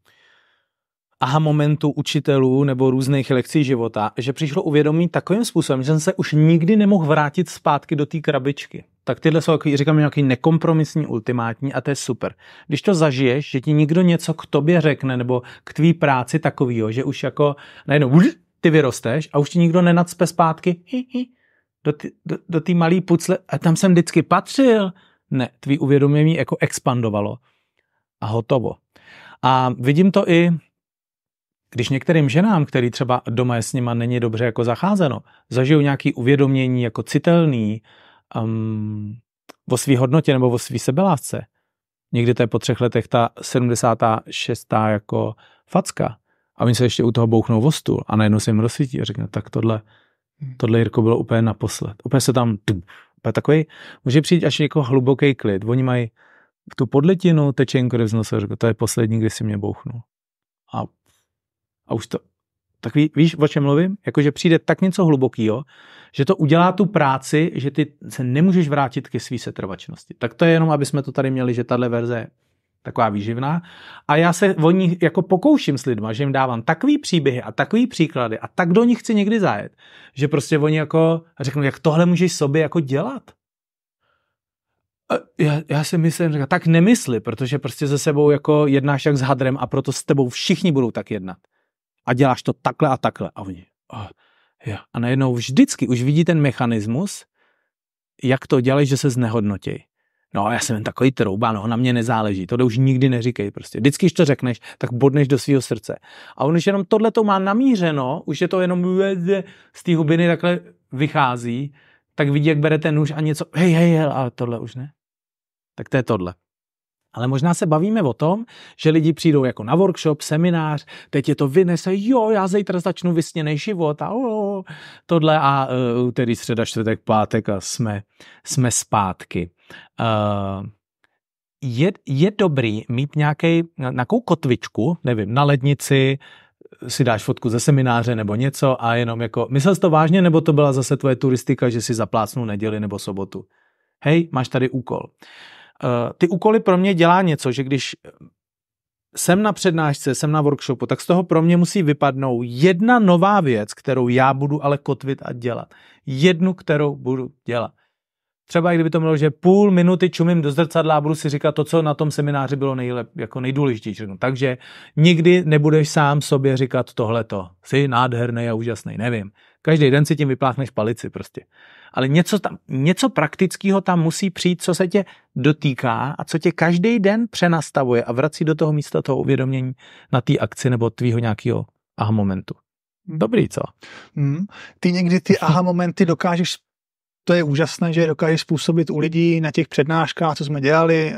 aha momentů učitelů nebo různých lekcí života, že přišlo uvědomí takovým způsobem, že jsem se už nikdy nemohl vrátit zpátky do té krabičky tak tyhle jsou, jako říkám, nějaký nekompromisní, ultimátní a to je super. Když to zažiješ, že ti někdo něco k tobě řekne nebo k tvý práci takovýho, že už jako najednou ty vyrosteš a už ti nikdo nenacpe zpátky hi, hi, do té do, do malé pucle a tam jsem vždycky patřil. Ne, tvý uvědomění jako expandovalo a hotovo. A vidím to i když některým ženám, který třeba doma je s nima není dobře jako zacházeno, zažijou nějaké uvědomění jako citelný, um, o své hodnotě nebo o své sebelásce. Někdy to je po třech letech ta 76. jako facka. A oni se ještě u toho bouchnou o stůl a najednou se jim rozsvítí a řekne, tak tohle, hmm. tohle Jirko bylo úplně naposled. Úplně se tam, úplně takový, může přijít až jako hluboký klid. Oni mají tu podletinu, tečenku kde z řekl, to je poslední, kdy si mě bouchnul. A, a už to, tak ví, víš, o čem mluvím? Jakože přijde tak něco hlubokého, že to udělá tu práci, že ty se nemůžeš vrátit ke své setrvačnosti. Tak to je jenom, aby jsme to tady měli, že tahle verze je taková výživná. A já se o ní jako pokouším s lidma, že jim dávám takový příběhy a takový příklady a tak do nich chci někdy zajet, že prostě oni jako řeknou, jak tohle můžeš sobě jako dělat. E, já, já si myslím, tak nemysli, protože prostě se sebou jako jednáš jak s hadrem a proto s tebou všichni budou tak jednat a děláš to takhle a takhle. A oni, oh, jo. A najednou vždycky už vidí ten mechanismus, jak to dělají, že se znehodnotí. No, já jsem jen takový trouba, no, na mě nezáleží, to už nikdy neříkej prostě. Vždycky, když to řekneš, tak bodneš do svého srdce. A on už jenom tohle to má namířeno, už je to jenom z té hubiny takhle vychází, tak vidí, jak bere ten nůž a něco, hej, hej, hej, ale tohle už ne. Tak to je tohle. Ale možná se bavíme o tom, že lidi přijdou jako na workshop, seminář, teď je to vynese, jo, já zítra začnu vysněný život a o, tohle a e, tedy středa, čtvrtek, pátek a jsme, jsme zpátky. Uh, je, je dobrý mít nějaký, nějakou kotvičku, nevím, na lednici, si dáš fotku ze semináře nebo něco a jenom jako, myslel jsi to vážně, nebo to byla zase tvoje turistika, že si zaplácnu neděli nebo sobotu? Hej, máš tady úkol. Uh, Eh, ty úkoly pro mě dělá něco, že když jsem na přednášce, jsem na workshopu, tak z toho pro mě musí vypadnout jedna nová věc, kterou já budu ale kotvit a dělat. Jednu, kterou budu dělat. Třeba i kdyby to bylo, že půl minuty čumím do zrcadla a budu si říkat to, co na tom semináři bylo nejlep, jako nejdůležitější. No, takže nikdy nebudeš sám sobě říkat tohleto. Jsi nádherný a úžasný, nevím. Každý den si tím vypláchneš palici prostě. Ale něco, tam, něco praktického tam musí přijít, co se tě dotýká a co tě každý den přenastavuje a vrací do toho místa toho uvědomění na té akci nebo tvýho nějakého aha momentu. Hmm. Dobrý, co? Hmm. Ty někdy ty aha momenty dokážeš, to je úžasné, že dokážeš způsobit u lidí na těch přednáškách, co jsme dělali,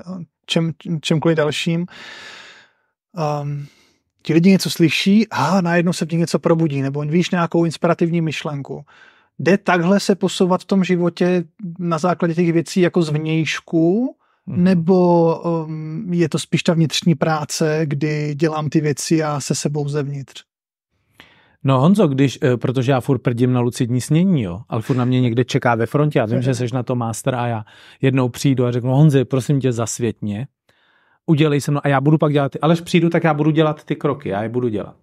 čem, čemkoliv dalším. Um, ti lidi něco slyší a najednou se v nich něco probudí, nebo víš nějakou inspirativní myšlenku. Jde takhle se posouvat v tom životě na základě těch věcí jako zvnějšku, Hmm. Nebo um, je to spíš ta vnitřní práce, kdy dělám ty věci a se sebou zevnitř? No Honzo, když, eh, protože já furt prdím na lucidní snění, jo, ale furt na mě někde čeká ve frontě, já vím, že jsi na to master a já jednou přijdu a řeknu, Honzi, prosím tě, zasvětně udělej se mnou a já budu pak dělat ty, alež přijdu, tak já budu dělat ty kroky, já je budu dělat.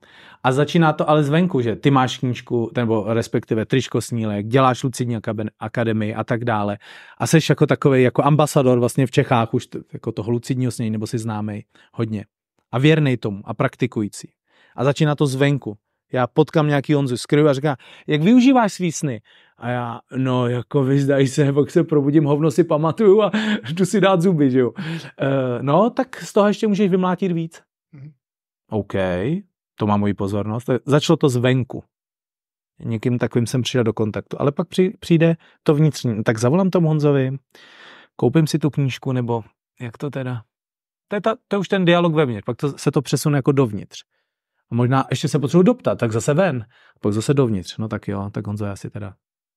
A začíná to ale zvenku, že ty máš knížku, nebo respektive tričko snílek, děláš lucidní akademii a tak dále. A jsi jako takový jako ambasador vlastně v Čechách už jako toho lucidního snění, nebo si známej hodně. A věrnej tomu a praktikující. A začíná to zvenku já potkám nějaký Honzu z a říká, jak využíváš svý sny? A já, no jako vyzdají se, pak se probudím, hovno si pamatuju a jdu si dát zuby, že jo. E, no, tak z toho ještě můžeš vymlátit víc. Mm-hmm. OK, to má moji pozornost. začalo to zvenku. Někým takovým jsem přijel do kontaktu. Ale pak přijde to vnitřní. Tak zavolám tomu Honzovi, koupím si tu knížku, nebo jak to teda? To je, ta, to je už ten dialog vevnitř, pak to, se to přesune jako dovnitř. A možná ještě se potřebuji doptat, tak zase ven, pak zase dovnitř. No tak jo, tak Honzo, já si teda,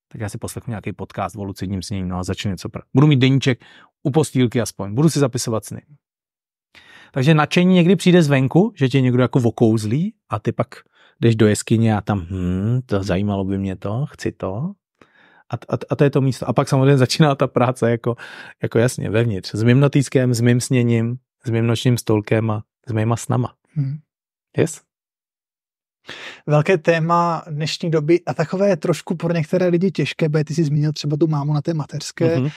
tak já si poslechnu nějaký podcast o lucidním snění, no a začnu něco pr- Budu mít deníček u postýlky aspoň, budu si zapisovat sny. Takže nadšení někdy přijde zvenku, že tě někdo jako okouzlí a ty pak jdeš do jeskyně a tam, hm, to zajímalo by mě to, chci to. A, a, a to je to místo. A pak samozřejmě začíná ta práce jako, jako jasně vevnitř. S mým notýskem, s mým sněním, s mým nočním stolkem a s mýma snama. Hmm. Yes? Velké téma dnešní doby a takové trošku pro některé lidi těžké, protože ty jsi zmínil třeba tu mámu na té mateřské, mm-hmm.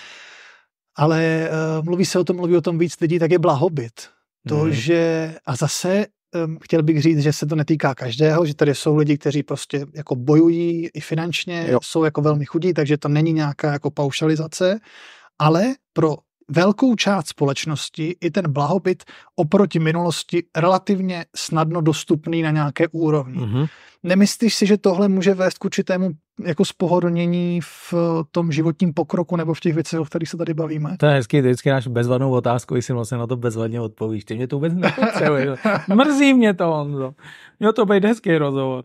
ale uh, mluví se o tom, mluví o tom víc lidí, tak je blahobyt. To, mm. že, a zase um, chtěl bych říct, že se to netýká každého, že tady jsou lidi, kteří prostě jako bojují i finančně, jo. jsou jako velmi chudí, takže to není nějaká jako paušalizace, ale pro velkou část společnosti i ten blahobyt oproti minulosti relativně snadno dostupný na nějaké úrovni. Mm-hmm. Nemyslíš si, že tohle může vést k určitému jako spohodlnění v eh, tom životním pokroku nebo v těch věcech, o kterých se tady bavíme. To je hezký, to vždycky náš bezvadnou otázku, jestli vlastně na to bezvadně odpovíš. Ty mě to vůbec nepotřebuje. Mrzí mě to, Honzo. Měl to být hezký rozhovor.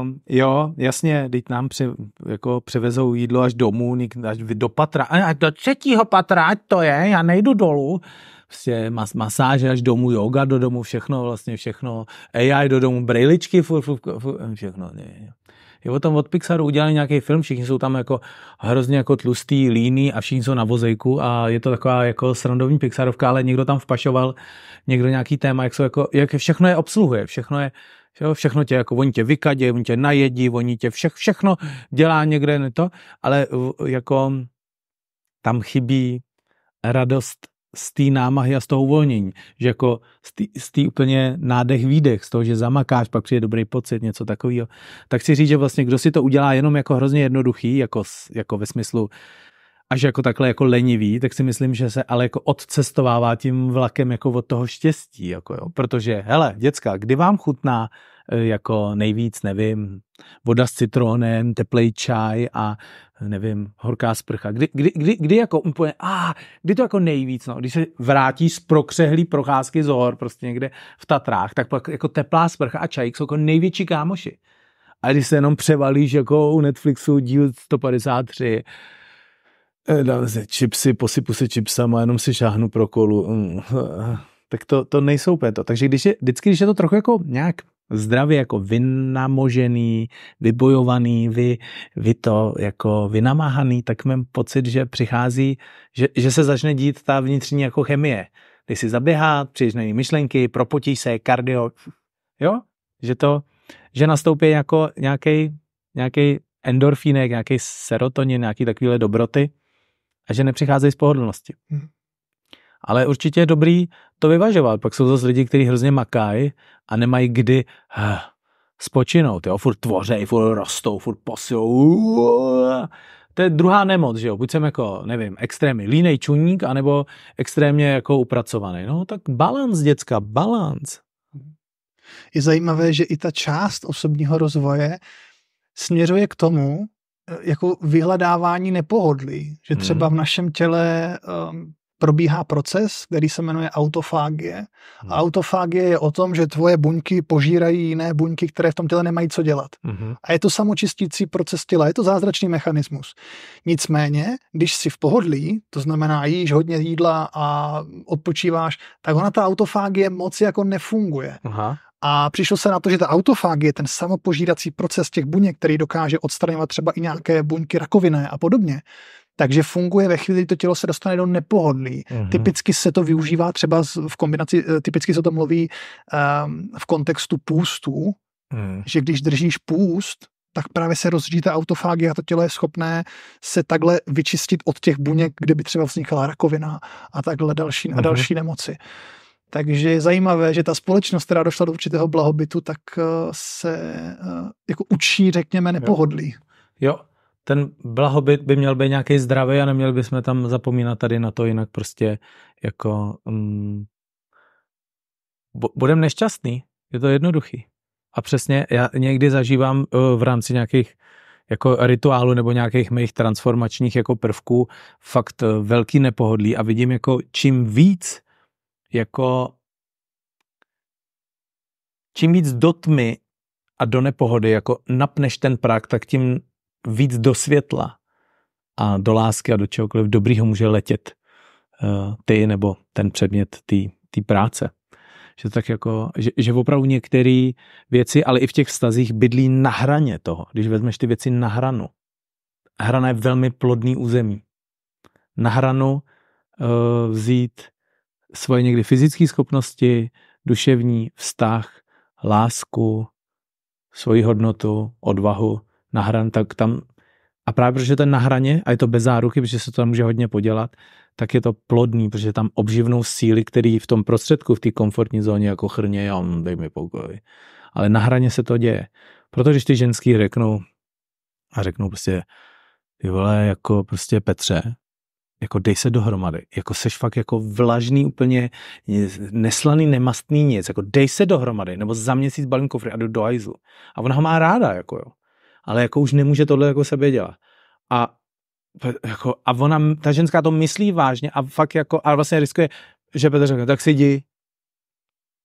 Um, jo, jasně, teď nám při, jako přivezou jídlo až domů, až do patra, až do třetího patra, ať to je, já nejdu dolů Vlastně mas, masáže až domů, yoga do domu, všechno, vlastně všechno, AI do domu, brejličky, furt, furt, furt, všechno. Ne, ne je o tom od Pixaru udělali nějaký film, všichni jsou tam jako hrozně jako tlustý, líný a všichni jsou na vozejku a je to taková jako srandovní Pixarovka, ale někdo tam vpašoval, někdo nějaký téma, jak, jsou jako, jak všechno je obsluhuje, všechno je Jo, všechno tě, jako oni tě vykadějí, oni tě najedí, oni tě vše, všechno dělá někde ne to, ale jako tam chybí radost z té námahy a z toho uvolnění, že jako z té úplně nádech výdech, z toho, že zamakáš, pak přijde dobrý pocit, něco takového, tak si říct, že vlastně kdo si to udělá jenom jako hrozně jednoduchý, jako, jako ve smyslu až jako takhle jako lenivý, tak si myslím, že se ale jako odcestovává tím vlakem jako od toho štěstí, jako jo. protože hele, děcka, kdy vám chutná eh, jako nejvíc, nevím, voda s citronem, teplej čaj a eh, nevím, horká sprcha. Kdy, kdy, kdy, kdy jako úplně, a ah, kdy to jako nejvíc, no, když se vrátí z prokřehlý procházky z hor, prostě někde v Tatrách, tak pak jako teplá sprcha a čaj jsou jako největší kámoši. A když se jenom převalíš jako u Netflixu díl 153, dám eh, si čipsy, posypu si čipsama, jenom si šáhnu pro kolu. Mm. tak to, to nejsou úplně to. Takže když je, vždycky, když je to trochu jako nějak zdravě jako vynamožený, vybojovaný, vy, vy to jako vynamáhaný, tak mám pocit, že přichází, že, že se začne dít ta vnitřní jako chemie. Když si zaběhat, přijdeš na myšlenky, propotí se, kardio, jo? Že to, že nastoupí jako nějaký endorfínek, nějaký serotonin, nějaký takovýhle dobroty, a že nepřicházejí z pohodlnosti. Hmm. Ale určitě je dobrý to vyvažovat. Pak jsou zase lidi, kteří hrozně makají a nemají kdy uh, spočinout. Jo? Furt tvořej, furt rostou, furt posilou. To je druhá nemoc, že jo? Buď jsem jako, nevím, extrémně línej čuník, anebo extrémně jako upracovaný. No tak balans, děcka, balans. Je zajímavé, že i ta část osobního rozvoje směřuje k tomu, E, jako vyhledávání nepohodlí, že hmm. třeba v našem těle um, probíhá proces, který se jmenuje autofágie. A hmm. autofágie je o tom, že tvoje buňky požírají jiné buňky, které v tom těle nemají co dělat. Uh-huh. A je to samočistící proces těla, je to zázračný mechanismus. Nicméně, když si v pohodlí, to znamená jíš hodně jídla a odpočíváš, tak ona ta autofágie moc jako nefunguje. Uh-huh. A přišlo se na to, že ta autofágie, ten samopožírací proces těch buněk, který dokáže odstraňovat třeba i nějaké buňky rakoviné a podobně, takže funguje ve chvíli, kdy to tělo se dostane do nepohodlí. Mm-hmm. Typicky se to využívá třeba v kombinaci, eh, typicky se to mluví um, v kontextu půstů, mm. že když držíš půst, tak právě se rozřídí ta autofágie a to tělo je schopné se takhle vyčistit od těch buněk, kde by třeba vznikala rakovina a takhle další mm-hmm. a mhm. další nemoci. Takže je zajímavé, že ta společnost, která došla do určitého blahobytu, tak eh, se eh, jako učí, řekněme, nepohodlí. Jo. jo, ten blahobyt by měl být nějaký zdravý a neměli bychom tam zapomínat tady na to, jinak prostě jako mm, um, budeme nešťastný. Je to jednoduchý. A přesně já někdy zažívám eh, v rámci nějakých jako rituálu nebo nějakých mých transformačních jako prvků fakt velký nepohodlí a vidím jako čím víc jako čím víc do tmy a do nepohody jako napneš ten prach, tak tím víc do světla a do lásky a do čehokoliv dobrýho může letět uh, ty nebo ten předmět té práce. Že tak jako, že, že opravdu některé věci, ale i v těch vztazích bydlí na hraně toho, když vezmeš ty věci na hranu. Hrana je velmi plodný území. Na hranu uh, vzít svoje někdy fyzické schopnosti, duševní vztah, lásku, svoji hodnotu, odvahu na hran, tak tam a právě protože to je na hraně a je to bez záruky, protože se to tam může hodně podělat, tak je to plodný, protože tam obživnou síly, které v tom prostředku, v té komfortní zóně jako chrně, jo, mm, dej mi pokoj. Ale na hraně se to děje. Protože když ty ženský řeknou a řeknou prostě, ty vole, jako prostě Petře, jako dej se dohromady, jako seš fakt jako vlažný úplně, neslaný, nemastný nic, jako dej se dohromady, nebo za měsíc balím kofry a jdu do hajzlu. A ona ho má ráda, jako jo. Ale jako už nemůže tohle jako sebe dělat. A jako, a ona, ta ženská to myslí vážně a fakt jako, a vlastně riskuje, že Petr řekne, tak si jdi.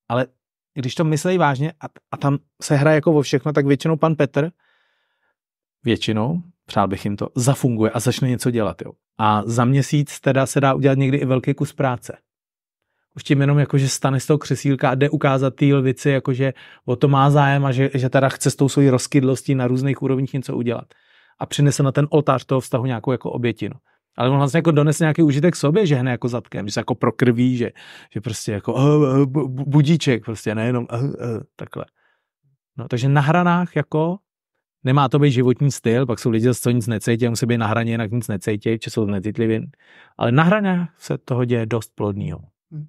Ale když to myslí vážně a, a tam se hraje jako o všechno, tak většinou pan Petr, většinou, přál bych jim to, zafunguje a začne něco dělat. Jo. A za měsíc teda se dá udělat někdy i velký kus práce. Už tím jenom jako, že stane z toho křesílka a jde ukázat té lvici, jako že o to má zájem a že, že teda chce s tou svojí rozkydlostí na různých úrovních něco udělat. A přinese na ten oltář toho vztahu nějakou jako obětinu. Ale on vlastně jako donese nějaký užitek sobě, že hne jako zatkem, že se jako prokrví, že, že prostě jako uh, uh, budíček, prostě nejenom uh, uh, takhle. No, takže na hranách jako nemá to být životní styl, pak jsou lidi, co nic necítí, musí být na hraně, jinak nic necítí, či jsou necitliví. Ale na hraně se toho děje dost plodného. Hmm.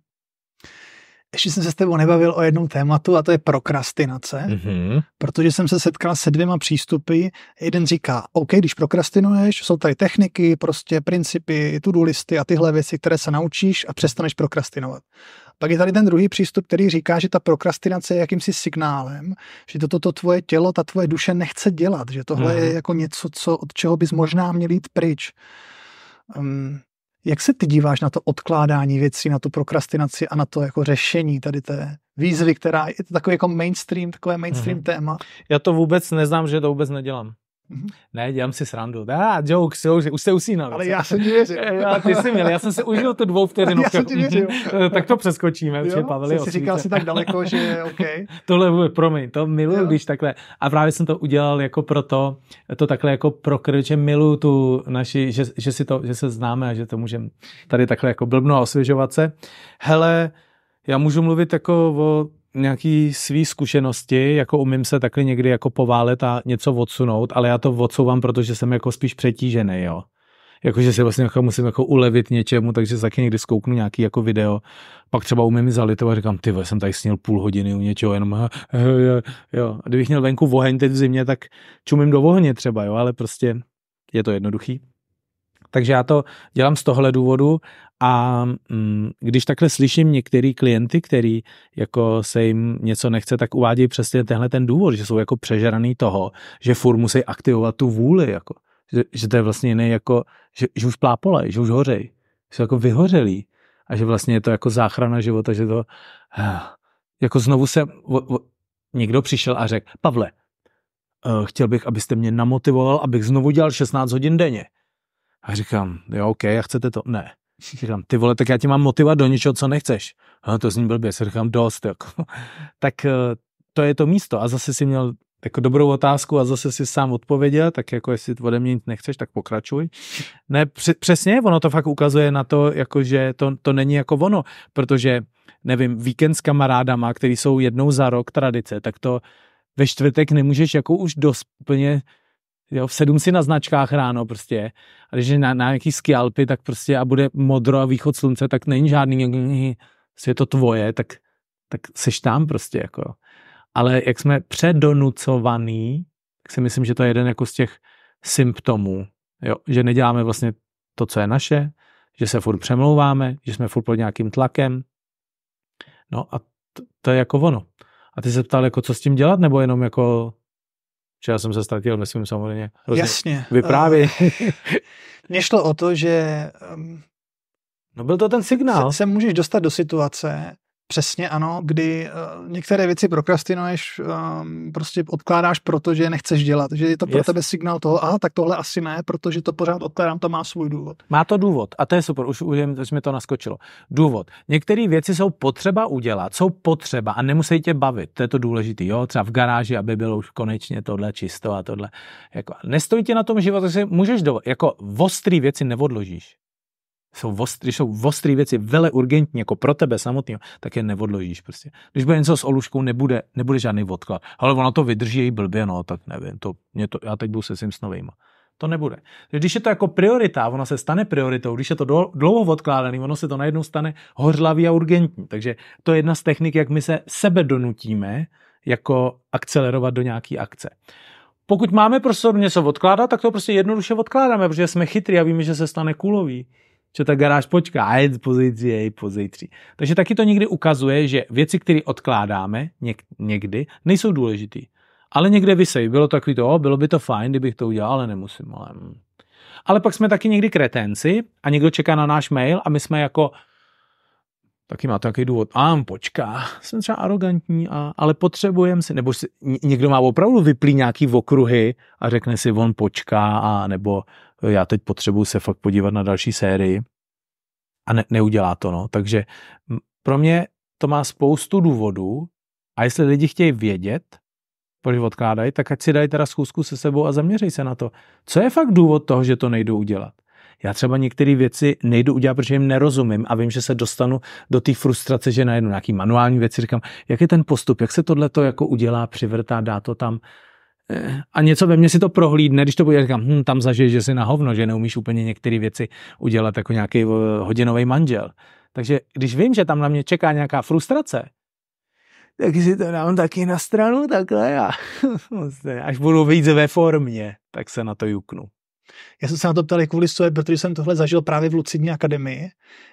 Ještě jsem se s tebou nebavil o jednom tématu a to je prokrastinace, mm-hmm. protože jsem se setkal se dvěma přístupy. Jeden říká, OK, když prokrastinuješ, jsou tady techniky, prostě principy, to-do listy a tyhle věci, které se naučíš a přestaneš prokrastinovat. Pak je tady ten druhý přístup, který říká, že ta prokrastinace je jakýmsi signálem, že toto to tvoje tělo, ta tvoje duše nechce dělat, že tohle mm. je mhm. jako něco, co, od čeho bys možná měl jít pryč. Um, jak se ty díváš na to odkládání věcí, na tu prokrastinaci a na to jako řešení tady té výzvy, která je to takový jako mainstream, takové mainstream mm téma? Já to vůbec neznám, že to vůbec nedělám. Mm-hmm. Ne, dělám si srandu. Dá, ah, jokes, jokes, už jste usínal. Ale já jsem ti věřil. já, ty jsi měl, já jsem si užil tu dvou vteřinu. Já jsem ti tak to přeskočíme, jo, Pavel. Jsem si říkal si tak daleko, že OK. Tohle bude, promiň, to miluji, jo. když takhle. A právě jsem to udělal jako proto, to takhle jako pro že miluju tu naši, že, že, si to, že se známe a že to můžeme tady takhle jako blbno a osvěžovat se. Hele, já můžu mluvit jako o nějaký svý zkušenosti, jako umím se takhle někdy jako poválet a něco odsunout, ale já to odsouvám, protože jsem jako spíš přetížený, jo. Jakože se vlastně jako musím jako ulevit něčemu, takže taky někdy zkouknu nějaký jako video, pak třeba umím a říkám, ty jsem tady snil půl hodiny u něčeho, jenom ha, jo, jo. A kdybych měl venku oheň teď v zimě, tak čumím do ohně třeba, jo, ale prostě je to jednoduchý. Takže já to dělám z tohle důvodu a mm, když takhle slyším některý klienty, který jako se jim něco nechce, tak uvádějí přesně tenhle ten důvod, že jsou jako přežraný toho, že furt musí aktivovat tu vůli, jako, že, že to je vlastně jiný jako, že, že už plápolej, že už hořej, že jsou jako vyhořelí a že vlastně je to jako záchrana života, že to eh, jako znovu se o, o, někdo přišel a řekl, Pavle, eh, chtěl bych, abyste mě namotivoval, abych znovu dělal 16 hodin denně. A říkám, jo, OK, a chcete to? Ne. Říkám, ty vole, tak já ti mám motivovat do něčeho, co nechceš. A to zní blbě, si říkám, dost, jako. tak eh, to je to místo. A zase si měl jako dobrou otázku a zase si sám odpověděl, tak jako jestli ode mě nic nechceš, tak pokračuj. Ne, přesně, ono to fakt ukazuje na to, jako že to, to není jako ono, protože nevím, víkend s kamarádama, který jsou jednou za rok tradice, tak to ve čtvrtek nemůžeš jako už dost plně jo, v sedm si na značkách ráno prostě, a když je na, na nějaký skialpy, tak prostě a bude modro a východ slunce, tak není žádný, je to tvoje, tak, tak seš tam prostě, jako. Ale jak jsme předonucovaný, tak si myslím, že to je jeden jako z těch symptomů, jo, že neděláme vlastně to, co je naše, že se furt přemlouváme, že jsme furt pod nějakým tlakem. No a to, to je jako ono. A ty se ptal, jako co s tím dělat, nebo jenom jako že já jsem se ztratil, myslím samozřejmě. Hrozně Jasně. Vyprávě. Uh, eh, Mně šlo o to, že... Um, no byl to ten signál. Se, se můžeš dostat do situace, Přesně ano, kdy eh, některé věci prokrastinuješ, ehm, prostě odkládáš, protože nechceš dělat. Že je to pro yes. tebe signál toho, aha, tak tohle asi ne, protože to pořád odkládám, to má svůj důvod. Má to důvod a to je super, už, už mi to naskočilo. Důvod. Některé věci jsou potřeba udělat, jsou potřeba a nemusí tě bavit, to je to důležité, jo, třeba v garáži, aby bylo už konečně tohle čisto a tohle. Jako, nestojí tě na tom život, takže můžeš dovolit, jako ostrý věci neodložíš jsou ostrý, jsou ostrý věci, vele urgentní, jako pro tebe samotného, tak je neodložíš prostě. Když bude něco s Oluškou, nebude, nebude žádný odklad. Ale ona to vydrží její blbě, no, tak nevím, to, mě to, já teď budu se svým snovejma. To nebude. Když je to jako priorita, ona se stane prioritou, když je to dlouho odkládaný, ono se to najednou stane hořlavý a urgentní. Takže to je jedna z technik, jak my se sebe donutíme, jako akcelerovat do nějaké akce. Pokud máme prostor něco odkládat, tak to prostě jednoduše odkládáme, protože jsme chytrý a víme, že se stane kulový že ta garáž počká, a je pozítří, je pozítří. Takže taky to někdy ukazuje, že věci, které odkládáme někdy, nejsou důležité. Ale někde vysej, bylo takový to, bylo by to fajn, kdybych to udělal, ale nemusím. Ale, hm. ale pak jsme taky někdy kretenci a někdo čeká na náš mail a my jsme jako, taky má takový důvod, a počká, jsem třeba arrogantní, a, ale potřebujem si, nebo si, někdo má opravdu vyplý nějaký okruhy a řekne si, on počká, a nebo já teď potřebuji se fakt podívat na další sérii a ne, neudělá to. No. Takže pro mě to má spoustu důvodů a jestli lidi chtějí vědět, proč odkládají, tak ať si dají teda schůzku se sebou a zaměřej se na to. Co je fakt důvod toho, že to nejdu udělat? Já třeba některé věci nejdu udělat, protože jim nerozumím a vím, že se dostanu do té frustrace, že najednou nějaký manuální věci, říkám, jak je ten postup, jak se tohle to jako udělá, přivrtá, dá to tam. Eh, a něco ve mně si to prohlídne, když to bude, říkám, hm, tam zažiješ, že jsi na hovno, že neumíš úplně některé věci udělat jako nějaký eh, hodinový manžel. Takže když vím, že tam na mě čeká nějaká frustrace, tak si to dám taky na stranu takhle a vlastně, až budu víc ve formě, tak se na to juknu. Já jsem se na to ptal kvůli sobě, protože jsem tohle zažil právě v Lucidní akademii,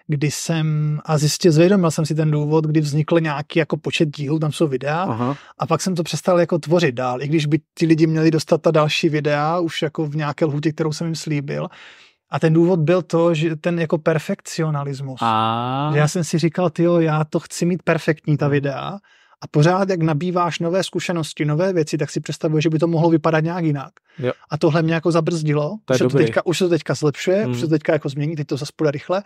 kdy jsem a zjistil, zvědomil jsem si ten důvod, kdy vznikl nějaký jako počet dílů, tam jsou videa Aha. a pak jsem to přestal jako tvořit dál, i když by ti lidi měli dostat ta další videa už jako v nějaké lhůtě, kterou jsem jim slíbil, a ten důvod byl to, že ten jako perfekcionalismus. A... Že já jsem si říkal, ty já to chci mít perfektní ta videa, a pořád, jak nabýváš nové zkušenosti, nové věci, tak si představuješ, že by to mohlo vypadat nějak jinak. Jo. A tohle mě jako zabrzdilo. To už, se to teďka, už se to teďka zlepšuje, mm. už se to teďka jako změní, teď to zase půjde rychle.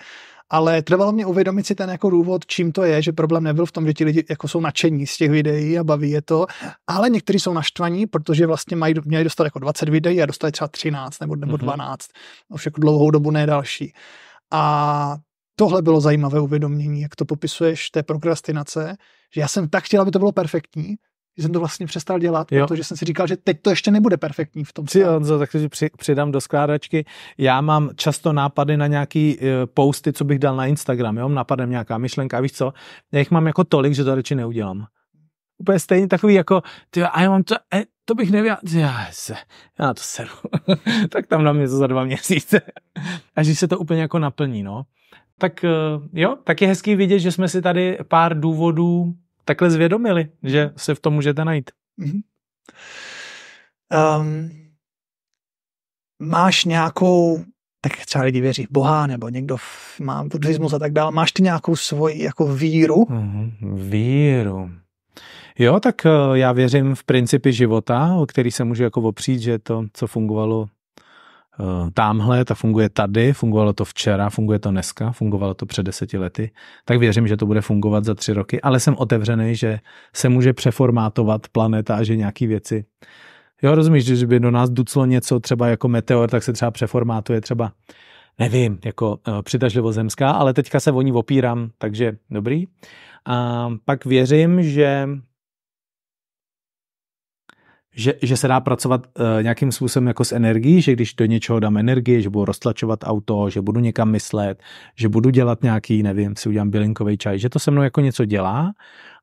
Ale trvalo mě uvědomit si ten jako důvod, čím to je, že problém nebyl v tom, že ti lidi jako jsou nadšení z těch videí a baví je to, ale někteří jsou naštvaní, protože vlastně mají, měli dostat jako 20 videí a dostali třeba 13 nebo, nebo 12, mm-hmm. už jako dlouhou dobu ne další. A tohle bylo zajímavé uvědomění, jak to popisuješ, té prokrastinace, že já jsem tak chtěl, aby to bylo perfektní, že jsem to vlastně přestal dělat, jo. protože jsem si říkal, že teď to ještě nebude perfektní v tom stavu. Honzo, tak si při, přidám do skládačky. Já mám často nápady na nějaký e, posty, co bych dal na Instagram, jo, napadem nějaká myšlenka, víš co, já jich mám jako tolik, že to radši neudělám. Úplně stejně takový jako, ty, a já mám to, e, to bych nevěděl, já, se, já na to seru, tak tam na mě to za dva měsíce. Až se to úplně jako naplní, no. Tak eh, jo, tak je hezký vidět, že jsme si tady pár důvodů takhle zvědomili, že se v tom můžete najít. Mm-hmm. Um, máš nějakou, tak třeba lidi věří v Boha, nebo někdo v, má buddhismus a tak dále, máš ty nějakou svoji jako víru? Mm-hmm. Víru. Jo, tak eh, já věřím v principy života, o který se můžu jako opřít, že to, co fungovalo Eh, tamhle, ta funguje tady, fungovalo to včera, funguje to dneska, fungovalo to před deseti lety, tak věřím, že to bude fungovat za tři roky, ale jsem otevřený, že se může přeformátovat planeta a že nějaký věci. Jo, rozumíš, že by do nás duclo něco třeba jako meteor, tak se třeba přeformátuje třeba nevím, jako eh, přitažlivo zemská, ale teďka se o ní opírám, takže dobrý. A pak věřím, že že, že se dá pracovat uh, nějakým způsobem jako s energií, že když do něčeho dám energii, že budu roztlačovat auto, že budu někam myslet, že budu dělat nějaký, nevím, si udělám bylinkový čaj, že to se mnou jako něco dělá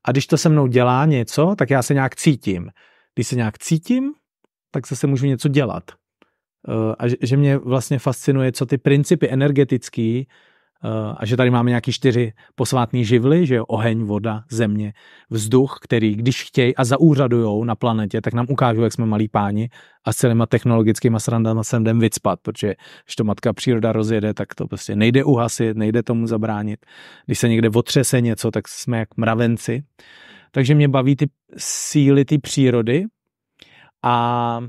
a když to se mnou dělá něco, tak já se nějak cítím. Když se nějak cítím, tak zase můžu něco dělat. Uh, a že, že mě vlastně fascinuje, co ty principy energetický Eh, a že tady máme nějaký čtyři posvátné živly, že jo, oheň, voda, země, vzduch, který když chtějí a zaúřadujou na planetě, tak nám ukážou, jak jsme malí páni a s celýma technologickýma srandama sem jdem vycpat, protože když to matka příroda rozjede, tak to prostě nejde uhasit, nejde tomu zabránit. Když se někde otřese něco, tak jsme jak mravenci. Takže mě baví ty síly ty přírody a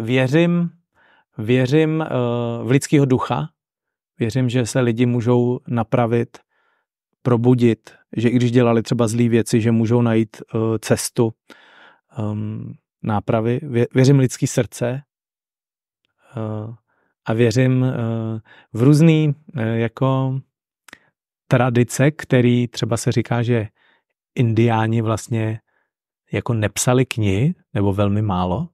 věřím, věřím eh, v lidského ducha, Věřím, že se lidi můžou napravit, probudit, že i když dělali třeba zlý věci, že můžou najít uh, cestu um, nápravy. Vě, věřím lidský srdce uh, a věřím uh, v různý uh, jako tradice, který třeba se říká, že indiáni vlastně jako nepsali knihy, nebo velmi málo,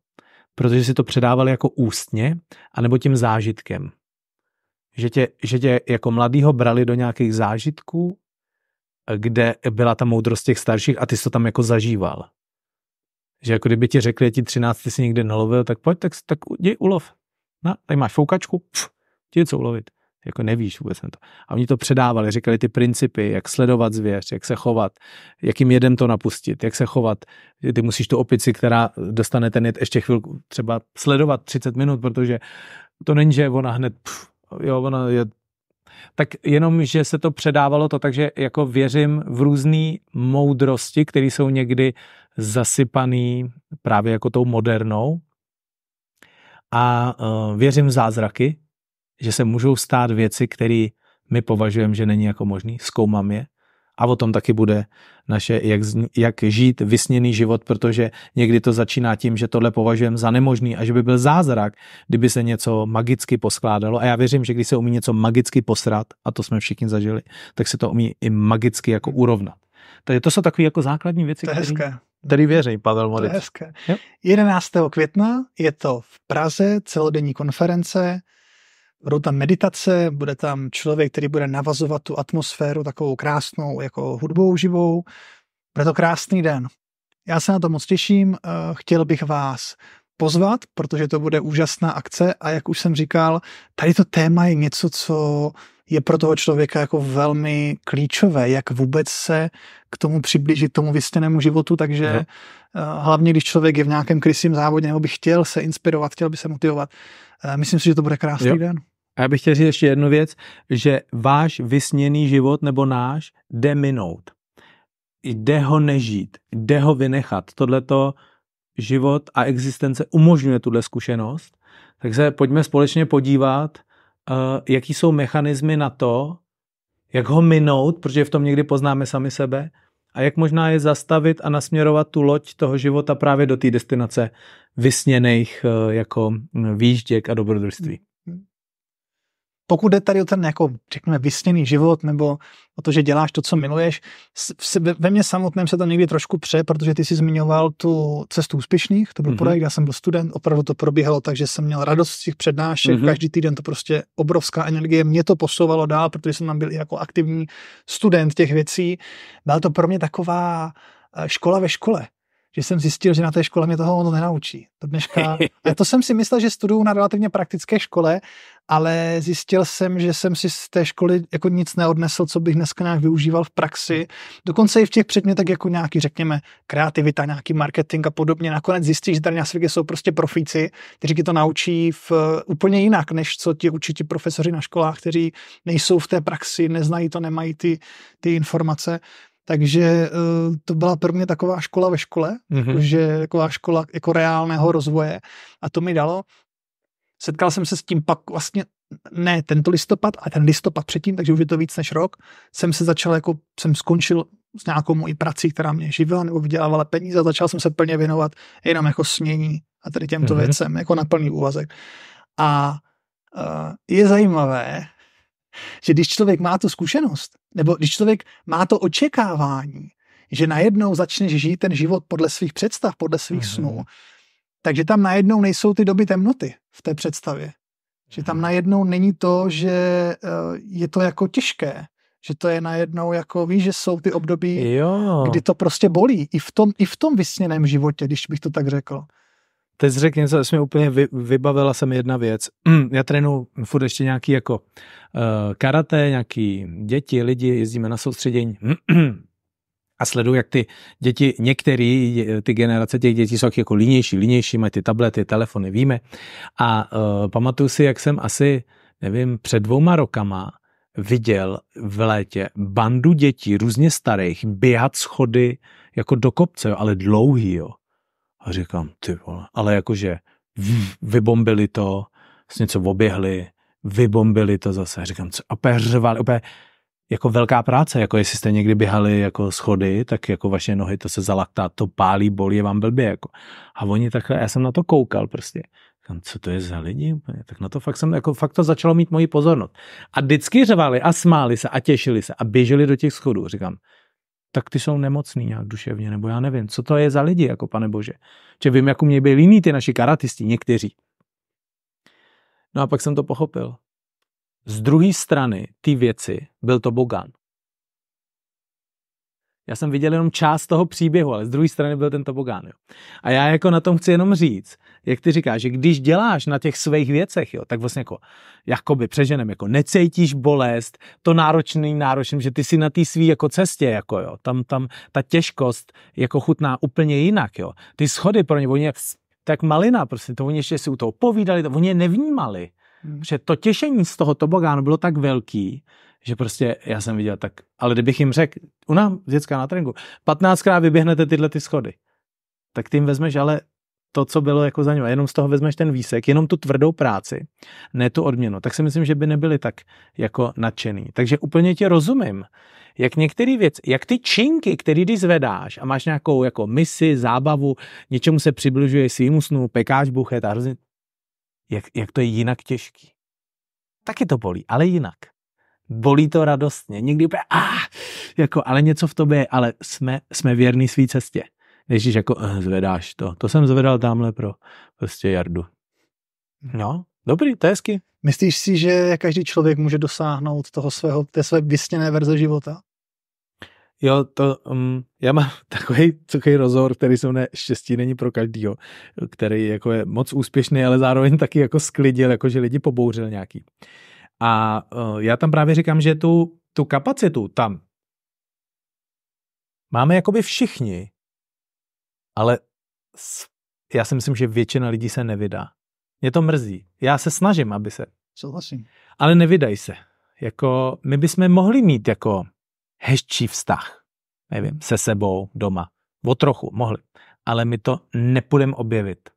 protože si to předávali jako ústně, anebo tím zážitkem. Že tě, že tě jako mladýho brali do nějakých zážitků, kde byla ta moudrost těch starších a ty jsi to tam jako zažíval. Že jako kdyby ti řekli, že ti 13 ty někde nalovil, tak pojď, tak, tak děj ulov. Na, tady máš foukačku, pf, ti co ulovit. Jako nevíš vůbec na to. A oni to předávali, říkali ty principy, jak sledovat zvěř, jak se chovat, jakým jedem to napustit, jak se chovat. Ty musíš tu opici, která dostane ten jed ještě chvilku, třeba sledovat 30 minut, protože to není, že ona hned pf, jo, ono je tak jenom, že se to předávalo to, takže jako věřím v různé moudrosti, které jsou někdy zasypané právě jako tou modernou. A uh, věřím v zázraky, že se můžou stát věci, které my považujeme, že není jako možný, zkoumám je. A o tom taky bude naše, jak, jak žít vysněný život, protože někdy to začíná tím, že tohle považujeme za nemožný a že by byl zázrak, kdyby se něco magicky poskládalo. A já věřím, že když se umí něco magicky posrat, a to jsme všichni zažili, tak se to umí i magicky jako urovnat. Takže to jsou takové jako základní věci, to které, který věří Pavel Moric. To je hezké. 11. května je to v Praze celodenní konference budou tam meditace, bude tam člověk, který bude navazovat tu atmosféru takovou krásnou, jako hudbou živou. Bude to krásný den. Já se na to moc těším, eh, chtěl bych vás pozvat, protože to bude úžasná akce a jak už jsem říkal, tady to téma je něco, co je pro toho člověka jako velmi klíčové, jak vůbec se k tomu přiblížit, tomu vysněnému životu, takže no. hlavně když člověk je v nějakém krysím závodě nebo by chtěl se inspirovat, chtěl by se motivovat, eh, myslím si, že to bude krásný jo. den. A já bych chtěl říct ještě jednu věc, že váš vysněný život nebo náš jde minout. Jde ho nežít, jde ho vynechat. Tohleto život a existence umožňuje tuhle zkušenost. Takže pojďme společně podívat, eh, jaký jsou mechanismy na to, jak ho minout, protože v tom někdy poznáme sami sebe, a jak možná je zastavit a nasměrovat tu loď toho života právě do té destinace vysněných eh, jako výžděk a dobrodružství. Pokud jde tady o ten, jako, řekněme, vysněný život nebo o to, že děláš to, co miluješ, ve mně samotném se to někdy trošku pře, protože ty jsi zmiňoval tu cestu úspěšných, to byl mm-hmm. projekt, já jsem byl student, opravdu to probíhalo tak, že jsem měl radost z těch přednášek, mm-hmm. každý týden to prostě obrovská energie, mě to posouvalo dál, protože jsem tam byl i jako aktivní student těch věcí. Byla to pro mě taková eh, škola ve škole že jsem zjistil, že na té škole mě toho ono nenaučí. To dneška, a to jsem si myslel, že studuju na relativně praktické škole, ale zjistil jsem, že jsem si z té školy jako nic neodnesl, co bych dneska nějak využíval v praxi. Dokonce i v těch předmětech jako nějaký, řekněme, kreativita, nějaký marketing a podobně. Nakonec zjistíš, že tady na světě jsou prostě profíci, kteří ti to naučí v, eh, úplně jinak, než co ti učí ti profesoři na školách, kteří nejsou v té praxi, neznají to, nemají ty, ty informace. Takže eh, to byla pro mě taková škola ve škole, mm-hmm. že taková škola jako reálného rozvoje a to mi dalo. Setkal jsem se s tím pak vlastně ne tento listopad, ale ten listopad předtím, takže už je to víc než rok, jsem se začal jako, jsem skončil s nějakou mojí prací, která mě živila nebo vydělávala peníze a začal jsem se plně věnovat jenom jako snění a tady těmto mm-hmm. věcem, jako na plný úvazek. A uh, je zajímavé, že když člověk má tu zkušenost, nebo když člověk má to očekávání, že najednou začne žít ten život podle svých představ, podle svých mm-hmm. snů, takže tam najednou nejsou ty doby temnoty v té představě. Že tam mhm. najednou není to, že eh, je to jako těžké, že to je najednou jako, víš, že jsou ty období, jo. kdy to prostě bolí. I v, tom, I v tom vysněném životě, když bych to tak řekl teď řekl něco, že mi úplně vy, vybavila jsem jedna věc. Mm, já trénu furt ještě nějaký jako uh, karate, nějaký děti, lidi, jezdíme na soustředění a sleduju, jak ty děti, některé ty generace těch dětí jsou jako línější, línější, mají ty tablety, telefony, víme. A uh, pamatuju si, jak jsem asi, nevím, před dvouma rokama viděl v létě bandu dětí, různě starých, běhat schody jako do kopce, jo, ale dlouhý, jo. A říkám, ty vole, ale jakože vybombili to, s něco vlastně oběhli, vybombili to zase. A říkám, co, opět řvali, opět jako velká práce, jako jestli jste někdy běhali jako schody, tak jako vaše nohy, to se zalaktá, to pálí, bolí, je vám blbě, jako. A oni takhle, já jsem na to koukal prostě. Říkám, co to je za lidi? Tak na to fakt jsem, jako fakt to začalo mít moji pozornost. A vždycky řvali a smáli se a těšili se a běželi do těch schodů. Říkám, tak ty jsou nemocný nějak duševně, nebo já nevím, co to je za lidi, jako pane bože. Že vím, jak umějí být jiný ty naši karatisti, někteří. No a pak jsem to pochopil. Z druhé strany ty věci byl to Bogan. Já jsem viděl jenom část toho příběhu, ale z druhé strany byl ten tobogán. Jo. A já jako na tom chci jenom říct, jak ty říkáš, že když děláš na těch svých věcech, jo, tak vlastně jako, jakoby přeženem, jako necítíš bolest, to náročný náročný, že ty si na té svý jako cestě, jako jo, tam, tam ta těžkost jako chutná úplně jinak, jo. Ty schody pro ně, oni jak tak malina, prostě to oni ještě si u toho povídali, to oni je nevnímali. Hmm. Že to těšení z toho tobogánu bylo tak velký, že prostě já jsem viděl tak, ale kdybych jim řekl, u nás dětská na tréninku, 15krát vyběhnete tyhle ty schody, tak ty jim vezmeš ale to, co bylo jako za ním, jenom z toho vezmeš ten výsek, jenom tu tvrdou práci, ne tu odměnu, tak si myslím, že by nebyli tak jako nadšený. Takže úplně tě rozumím, jak některé věci, jak ty činky, které když zvedáš a máš nějakou jako misi, zábavu, něčemu se přibližuje svýmu snu, pekáč, buchet a hrozně, jak, jak to je jinak těžký. Taky to bolí, ale jinak. Bolí to radostně, někdy úplně, ah, jako, ale něco v tobě je, ale jsme, jsme věrní své cestě. Ježíš jako eh, zvedáš to. To jsem zvedal tamhle pro prostě Jardu. No, dobrý, to je hezky. Myslíš si, že každý člověk může dosáhnout toho svého, té své vysněné verze života? Jo, to, um, já mám takový suchý rozhovor, který se mne štěstí není pro každýho, který jako je moc úspěšný, ale zároveň taky jako sklidil, jako že lidi pobouřil nějaký. A uh, já tam právě říkám, že tu, tu kapacitu tam máme jakoby všichni, ale já si myslím, že většina lidí se nevydá. Mě to mrzí. Já se snažím, aby se. Souhlasím. Ale nevydaj se. Jako, my bychom mohli mít jako hezčí vztah, nevím, se sebou doma. O trochu, mohli. Ale my to nepůjdeme objevit.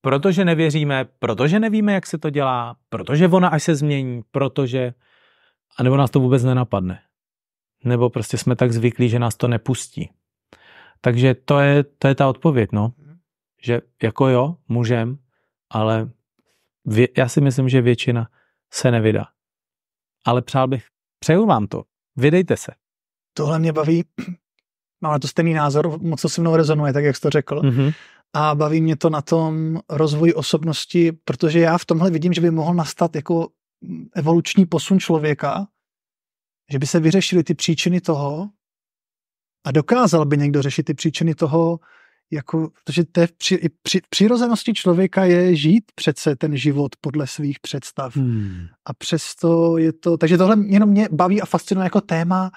Protože nevěříme, protože nevíme, jak se to dělá, protože ona až se změní, protože... A nebo nás to vůbec nenapadne. Nebo prostě jsme tak zvyklí, že nás to nepustí. Takže to je, to je ta odpověď, no. Mhm. Že jako jo, můžem, ale vě, já si myslím, že většina se nevydá. Ale přál bych, přeju vám to, Vydejte se. Tohle mě baví. Mám na to stejný názor, moc to se mnou rezonuje, tak jak jsi to řekl. Mm-hmm. A baví mě to na tom rozvoji osobnosti, protože já v tomhle vidím, že by mohl nastat jako evoluční posun člověka, že by se vyřešily ty příčiny toho a dokázal by někdo řešit ty příčiny toho, jako, protože to je při, při, přirozenosti člověka je žít přece ten život podle svých představ. Hmm. A přesto je to, takže tohle jenom mě baví a fascinuje jako téma,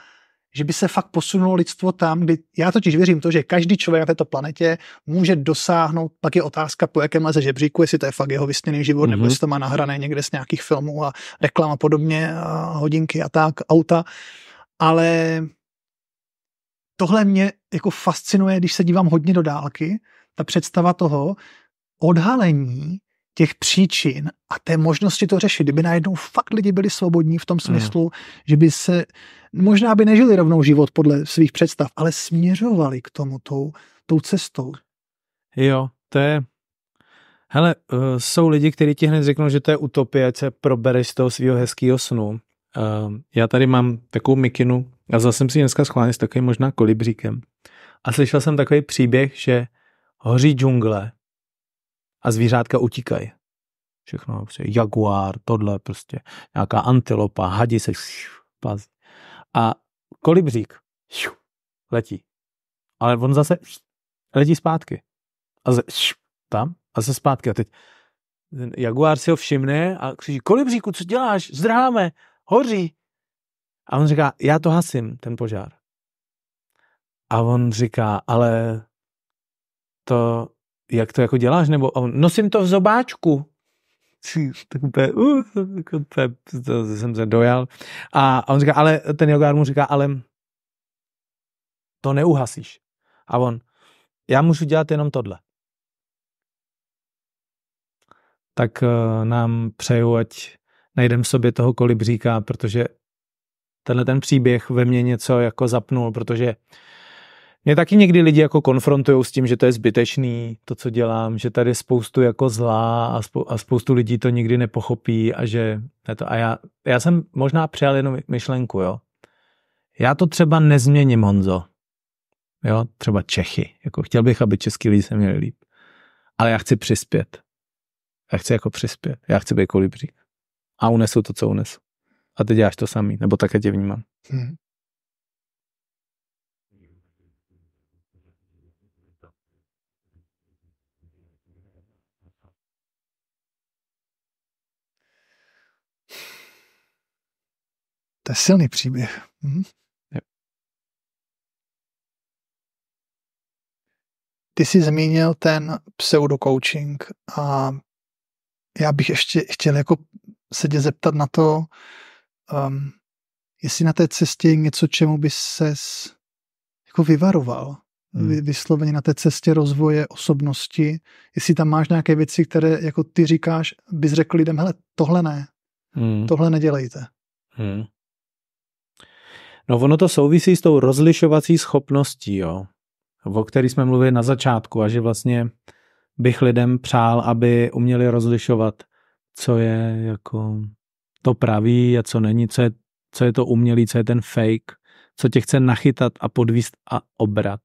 že by se fakt posunulo lidstvo tam, kdy já totiž věřím to, že každý člověk na této planetě může dosáhnout, pak je otázka, po jakém leze žebříku, jestli to je fakt jeho vysněný život, mm-hmm. nebo mhm. jestli to má nahrané někde z nějakých filmů a reklam a podobně, a hodinky a tak, auta, ale tohle mě jako fascinuje, když se dívám hodně do dálky, ta představa toho odhalení těch příčin a té možnosti to řešit. Kdyby najednou fakt lidi byli svobodní v tom mm. smyslu, mm. že by se, možná by nežili rovnou život podle svých představ, ale směřovali k tomu tou, tou cestou. Jo, to je, hele, uh, jsou lidi, kteří ti hned řeknou, že to je utopie, ať se probereš z toho svého hezkého snu. Uh, já tady mám takovou mikinu, a zase jsem si dneska schválně s takovým možná kolibříkem. A slyšel jsem takový příběh, že hoří džungle a zvířátka utíkají. Všechno, prostě jaguár, tohle prostě, nějaká antilopa, hadi se plazí. A kolibřík letí. Ale on zase letí zpátky. A zase tam a zase zpátky. A teď ten jaguár si ho všimne a křičí, kolibříku, co děláš? Zdráme, hoří. A on říká, já to hasím, ten požár. A on říká, ale to, jak to jako děláš? Nebo on, nosím to v zobáčku. Tak úplně, uh, to, to, to, jsem se dojal. A on říká, ale ten jogár mu říká, ale to neuhasíš. A on, já můžu dělat jenom tohle. Tak uh, nám přeju, ať najdem v sobě toho kolibříka, protože tenhle ten příběh ve mně něco jako zapnul, protože mě taky někdy lidi jako konfrontují s tím, že to je zbytečný, to, co dělám, že tady je spoustu jako zlá a, spou- a spoustu lidí to nikdy nepochopí a že to, a já, já jsem možná přijal jenom myšlenku, jo. Já to třeba nezměním, Honzo. Jo, třeba Čechy. Jako chtěl bych, aby český lidi se měli líp. Ale já chci přispět. Já chci jako přispět. Já chci být kolibřík. A unesu to, co unesu a ty děláš to samý, nebo také tě vnímám. Hmm. To je silný příběh. Hmm. Ty jsi zmínil ten pseudo-coaching a já bych ještě chtěl jako se tě zeptat na to, um, jestli na té cestě je něco, čemu by se jako vyvaroval, hmm. vysloveně na té cestě rozvoje osobnosti, jestli tam máš nějaké věci, které jako ty říkáš, bys řekl lidem, hele, tohle ne, hmm. tohle nedělejte. Hmm. No ono to souvisí s tou rozlišovací schopností, jo, o které jsme mluvili na začátku a že vlastně bych lidem přál, aby uměli rozlišovat, co je jako to praví a co není, co je, co je to umělý, co je ten fake, co tě chce nachytat a podvíst a obrat.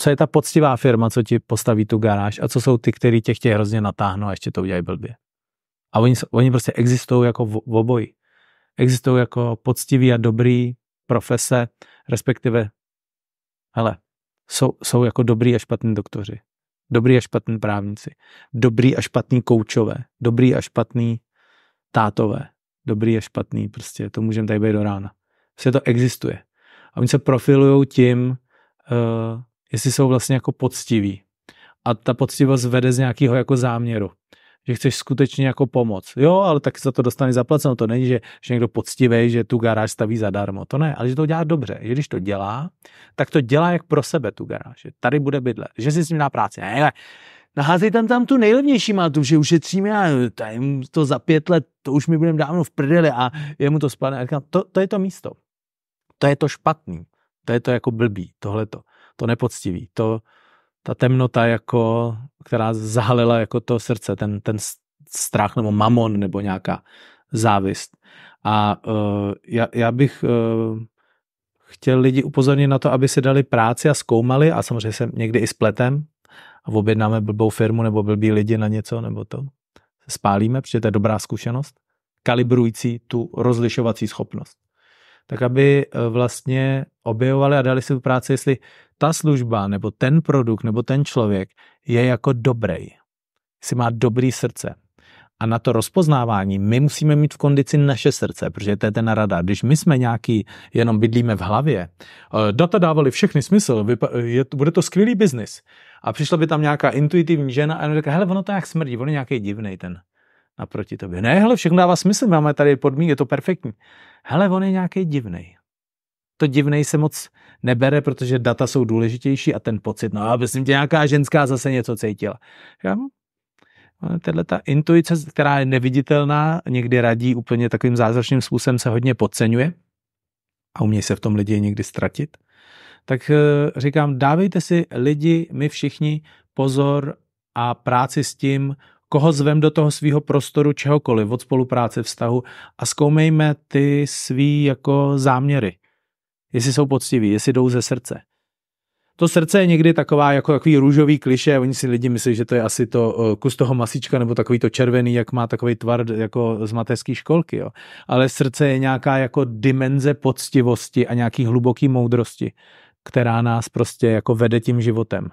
Co je ta poctivá firma, co ti postaví tu garáž a co jsou ty, který tě chtějí hrozně natáhnout a ještě to udělají blbě. A oni, oni prostě existují jako v, v oboji. Existují jako poctivý a dobrý profese, respektive hele, jsou, jsou jako dobrý a špatní doktoři, dobrý a špatní právníci, dobrý a špatní koučové, dobrý a špatní tátové, dobrý a špatný, prostě to můžeme tady být do rána. vše prostě to existuje. A oni se profilují tím, uh, jestli jsou vlastně jako poctiví. A ta poctivost vede z nějakého jako záměru že chceš skutečně jako pomoc. Jo, ale tak za to dostaneš zaplaceno. No to není, že, že někdo poctivý, že tu garáž staví zadarmo. To ne, ale že to dělá dobře. Že když to dělá, tak to dělá jak pro sebe tu garáž. Že tady bude bydlet. Že si s ním dá práci. Ne, ne, naházej tam tam tu nejlevnější mátu, že ušetříme a eh, tam to za pět let, to už mi budeme dávno v prdeli a je mu to spadne. A říkám, to, to je to místo. To je to špatný. To je to jako blbý, tohle To nepoctivý. To, ta temnota, jako, která zahalila jako to srdce, ten, ten strach nebo mamon nebo nějaká závist. A uh, já, já bych uh, chtěl lidi upozornit na to, aby si dali práci a zkoumali a samozřejmě se někdy i spletem, a objednáme blbou firmu nebo blbý lidi na něco nebo to. Spálíme, protože to je dobrá zkušenost, kalibrující tu rozlišovací schopnost. Tak aby eh, vlastně objevovali a dali si tu práci, jestli ta služba nebo ten produkt nebo ten člověk je jako dobrý, jestli má dobrý srdce, a na to rozpoznávání my musíme mít v kondici naše srdce, protože to je ten radar. Když my jsme nějaký, jenom bydlíme v hlavě, eh, data dávali všechny smysl, je, bude to skvělý biznis. A přišla by tam nějaká intuitivní žena a ona hele, ono to jak smrdí, on je nějaký divný ten naproti tobě. Ne, hele, všechno dává smysl, máme tady podmínky, je to perfektní. Hele, on je nějaký divný. To divný se moc nebere, protože data jsou důležitější a ten pocit, no a myslím tě, nějaká ženská zase něco cítila. Já, Eh, Tato ta intuice, která je neviditelná, někdy radí úplně takovým zázračným způsobem, se hodně podceňuje a umějí se v tom lidi někdy ztratit. Tak eh, říkám, dávejte si lidi, my všichni, pozor a práci s tím, koho zvem do toho svého prostoru čehokoliv, od spolupráce, vztahu a zkoumejme ty svý jako záměry. Jestli jsou poctiví, jestli jdou ze srdce. To srdce je někdy taková jako takový růžový kliše, oni si lidi myslí, že to je asi to eh, kus toho masička nebo takový to červený, jak má takový tvar jako z mateřské školky, jo. Ale srdce je nějaká jako dimenze poctivosti a nějaký hluboký moudrosti, která nás prostě jako vede tím životem.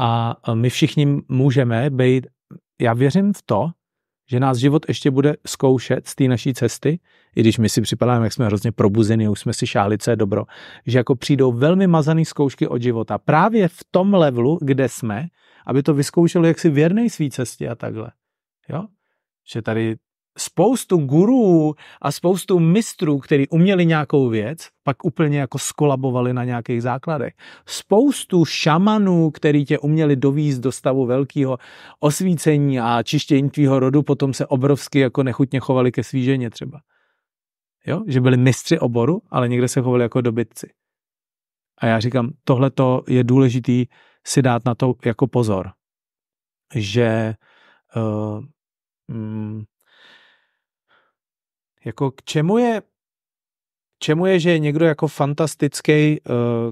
A eh, my všichni můžeme být, já věřím v to, že nás život ještě bude zkoušet z té naší cesty, i když my si připadáme, jak jsme hrozně probuzeni, už jsme si šáli, co je dobro, že jako přijdou velmi mazané zkoušky od života právě v tom levelu, kde jsme, aby to vyzkoušelo, jak si věrnej své cestě a takhle. Jo? Že tady spoustu gurů a spoustu mistrů, kteří uměli nějakou věc, pak úplně jako skolabovali na nějakých základech. Spoustu šamanů, který tě uměli dovízt do stavu velkého osvícení a čištění tvýho rodu, potom se obrovsky jako nechutně chovali ke svíženě třeba. Jo? Že byli mistři oboru, ale někde se chovali jako dobytci. A já říkám, tohle je důležitý si dát na to jako pozor. Že uh, mm, jako k čemu je čemu je, že je někdo jako fantastický, eh,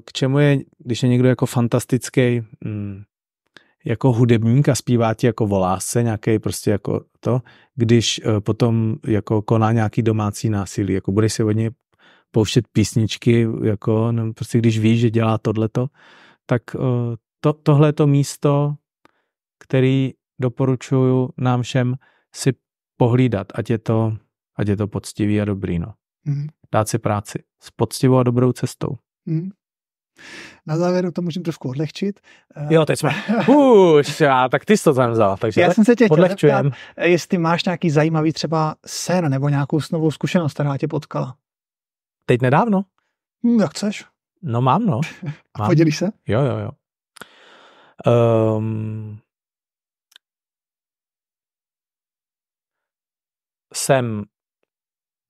k čemu je, když je někdo jako fantastický mm, jako hudebník a zpívá ti jako volá se nějaký prostě jako to, když eh, potom jako koná nějaký domácí násilí, jako budeš se od něj pouštět písničky, jako no, prostě když víš, že dělá tohleto, tak eh, to, tohle to místo, který doporučuju nám všem si pohlídat, ať je to ať je to poctivý a dobrý. No. Mm. Dát si práci s poctivou a dobrou cestou. Mm. Na závěr to můžeme trošku odlehčit. Eh, jo, teď jsme. Už, já, tak ty jsi to tam vzal. Takže já jsem se tě odlehčujem. chtěl zeptat, eh, jestli máš nějaký zajímavý třeba sen nebo nějakou snovou zkušenost, která tě potkala. Teď nedávno? Hm, jak chceš. No mám, no. A mám. podělíš se? Jo, jo, jo. Um, ehm, jsem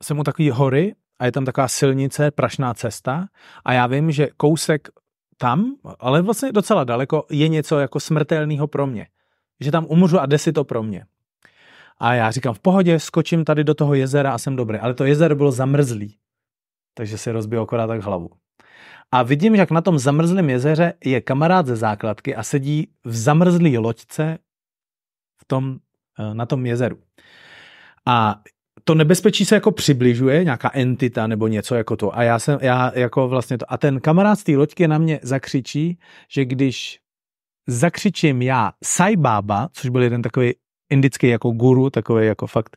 jsou mu takové hory a je tam taková silnice, prašná cesta a já vím, že kousek tam, ale vlastně docela daleko, je něco jako smrtelného pro mě. Že tam umřu a si to pro mě. A já říkám, v pohodě, skočím tady do toho jezera a jsem dobrý. Ale to jezero bylo zamrzlý, takže si rozbil akorát tak hlavu. A vidím, jak na tom zamrzlém jezeře je kamarád ze základky a sedí v zamrzlý loďce v tom, eh, na tom jezeru. A to nebezpečí se jako přibližuje, nějaká entita nebo něco jako to. A já jsem, já jako vlastně to. A ten kamarád z té loďky na mě zakřičí, že když zakřičím já Sai Baba, což byl jeden takový indický jako guru, takový jako fakt,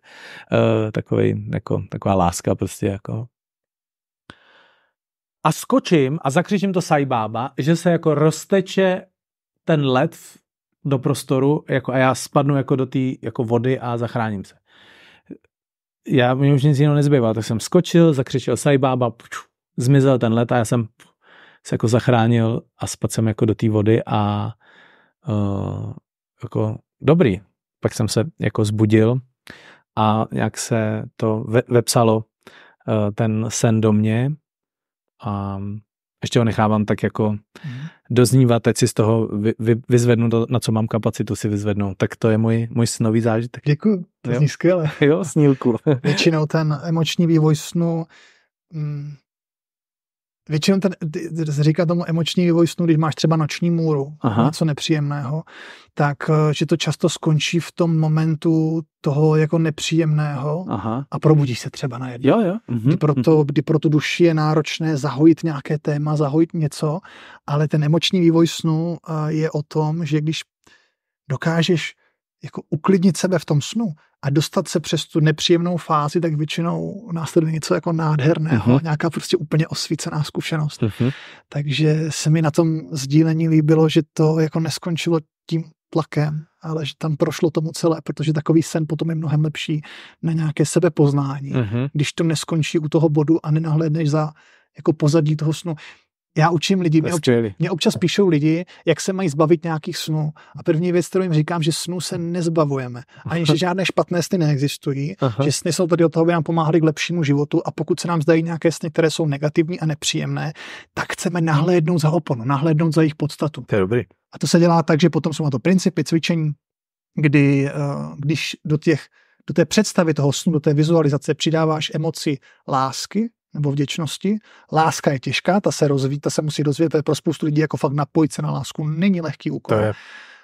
uh, takový, jako, taková láska prostě jako. A skočím a zakřičím to Sai Baba, že se jako rozteče ten led do prostoru jako, a já spadnu jako do té jako vody a zachráním se já mě už nic jiného nezbývá, tak jsem skočil, zakřičel Saibába, zmizel ten let a já jsem se jako zachránil a spadl jsem jako do té vody a uh, jako dobrý. Pak jsem se jako zbudil a jak se to ve, vepsalo uh, ten sen do mě a um, ještě ho nechávám tak jako mhm. doznívat, teď si z toho vy, vy, vyzvednu, to, na co mám kapacitu si vyzvednout. Tak to je můj, můj snový zážitek. Děkuji, to jo? zní skvěle. jo, snílku. Většinou ten emoční vývoj snu mm, většinou ten, se říká tomu emoční vývoj snu, když máš třeba noční můru, Aha. něco nepříjemného, tak eh, že to často skončí v tom momentu toho jako nepříjemného Aha. a probudíš se třeba najednou. Jo, jo. Mhm. Kdy, pro mhm. to, kdy pro tu duši je náročné zahojit nějaké téma, zahojit něco, ale ten emoční vývoj snu eh, je o tom, že když dokážeš jako uklidnit sebe v tom snu a dostat se přes tu nepříjemnou fázi, tak většinou následuje něco jako nádherného, uh-huh. nějaká prostě úplně osvícená zkušenost. Uh-huh. Takže se mi na tom sdílení líbilo, že to jako neskončilo tím tlakem, ale že tam prošlo tomu celé, protože takový sen potom je mnohem lepší na nějaké sebepoznání, uh-huh. když to neskončí u toho bodu a nenahlédneš za jako pozadí toho snu já učím lidi, mě, obč- mě občas píšou lidi, jak se mají zbavit nějakých snů. A první věc, kterou jim říkám, že snů se nezbavujeme. Ani že žádné špatné sny neexistují, Aha. že sny jsou tady od toho, aby nám pomáhali k lepšímu životu. A pokud se nám zdají nějaké sny, které jsou negativní a nepříjemné, tak chceme nahlédnout za oponu, nahlédnout za jejich podstatu. To je dobrý. A to se dělá tak, že potom jsou na to principy cvičení, kdy eh, když do těch do té představy toho snu, do té vizualizace přidáváš emoci lásky, nebo vděčnosti. Láska je těžká, ta se rozvíjí, ta se musí rozvíjet, to je pro spoustu lidí jako fakt napojit se na lásku, není lehký úkol. To je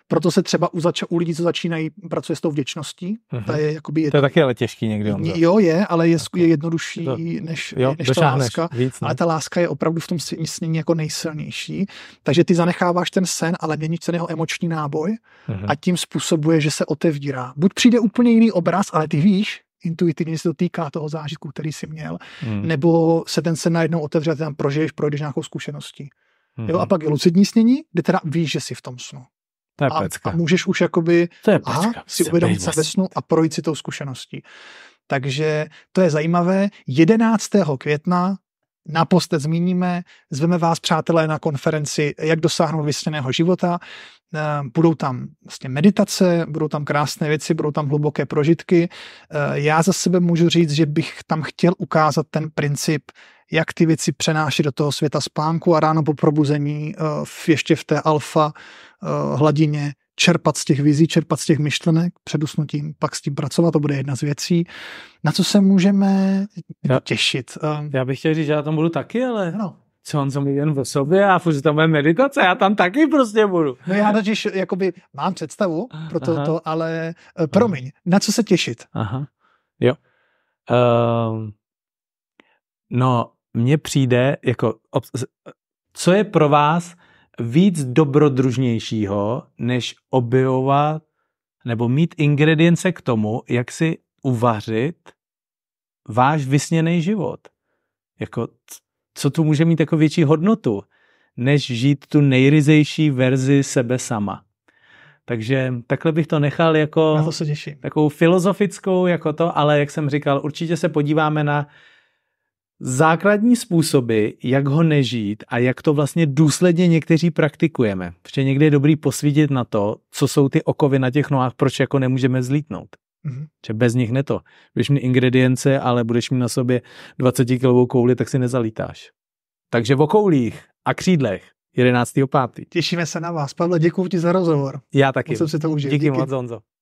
proto se třeba u, zač- u lidí, co začínají, pracuje s tou vděčností. Uh-huh. Ta mhm. je jakoby jed... To je taky ale těžký někdy. On Jo, je, ale je, jako- je jednodušší to... než, jo, než ta láska. Víc, ne? No. ale ta láska je opravdu v tom snění jako nejsilnější. Takže ty zanecháváš ten sen, ale měníš ten jeho emoční náboj uh-huh. a tím způsobuje, že se otevírá. Buď přijde úplně jiný obraz, ale ty víš, intuitivně se to týká toho zážitku, který jsi měl, hmm. nebo se ten sen najednou otevře a tam prožiješ, projdeš nějakou zkušeností. Hmm. Jo, a pak je lucidní snění, kde teda víš, že jsi v tom snu. To je a, pecka. a můžeš už jakoby to je pecka. aha, si uvědomit se ve snu a projít si tou zkušeností. Takže to je zajímavé. 11. května naposled zmíníme, zveme vás, přátelé, na konferenci Jak dosáhnout vysněného života. Eh, budou tam vlastně meditace, budou tam krásné věci, budou tam hluboké prožitky. Eh, já za sebe můžu říct, že bych tam chtěl ukázat ten princip, jak ty věci přenáší do toho světa spánku a ráno po probuzení eh, ještě v té alfa hladině čerpat z těch vizí, čerpat z těch myšlenek před usnutím, pak s tím pracovat, to bude jedna z věcí, na co se můžeme já, těšit. Já bych chtěl říct, že já tam budu taky, ale... No co on tam jen v sobě a furt tam bude meditace, já tam taky prostě budu. No já totiž jakoby mám představu pro to, to ale uh, promiň, Aha. na co se těšit? Aha, jo. Uh, no, mně přijde, jako, co je pro vás víc dobrodružnějšího, než objevovat nebo mít ingredience k tomu, jak si uvařit váš vysněný život. Jako, co tu může mít jako větší hodnotu, než žít tu nejryzejší verzi sebe sama. Takže takhle bych to nechal jako na to se těším. takovou filozofickou, jako to, ale jak jsem říkal, určitě se podíváme na základní způsoby, jak ho nežít a jak to vlastně důsledně někteří praktikujeme. Protože někdy je dobrý posvítit na to, co jsou ty okovy na těch nohách, proč jako nemůžeme zlítnout. Mm-hmm. Že bez nich ne to. Budeš mít ingredience, ale budeš mít na sobě 20 kilovou kouli, tak si nezalítáš. Takže o koulích a křídlech 11.5. Těšíme se na vás. Pavle, děkuji ti za rozhovor. Já taky. jsem si to užil. Díky, Díky. moc, Honzo.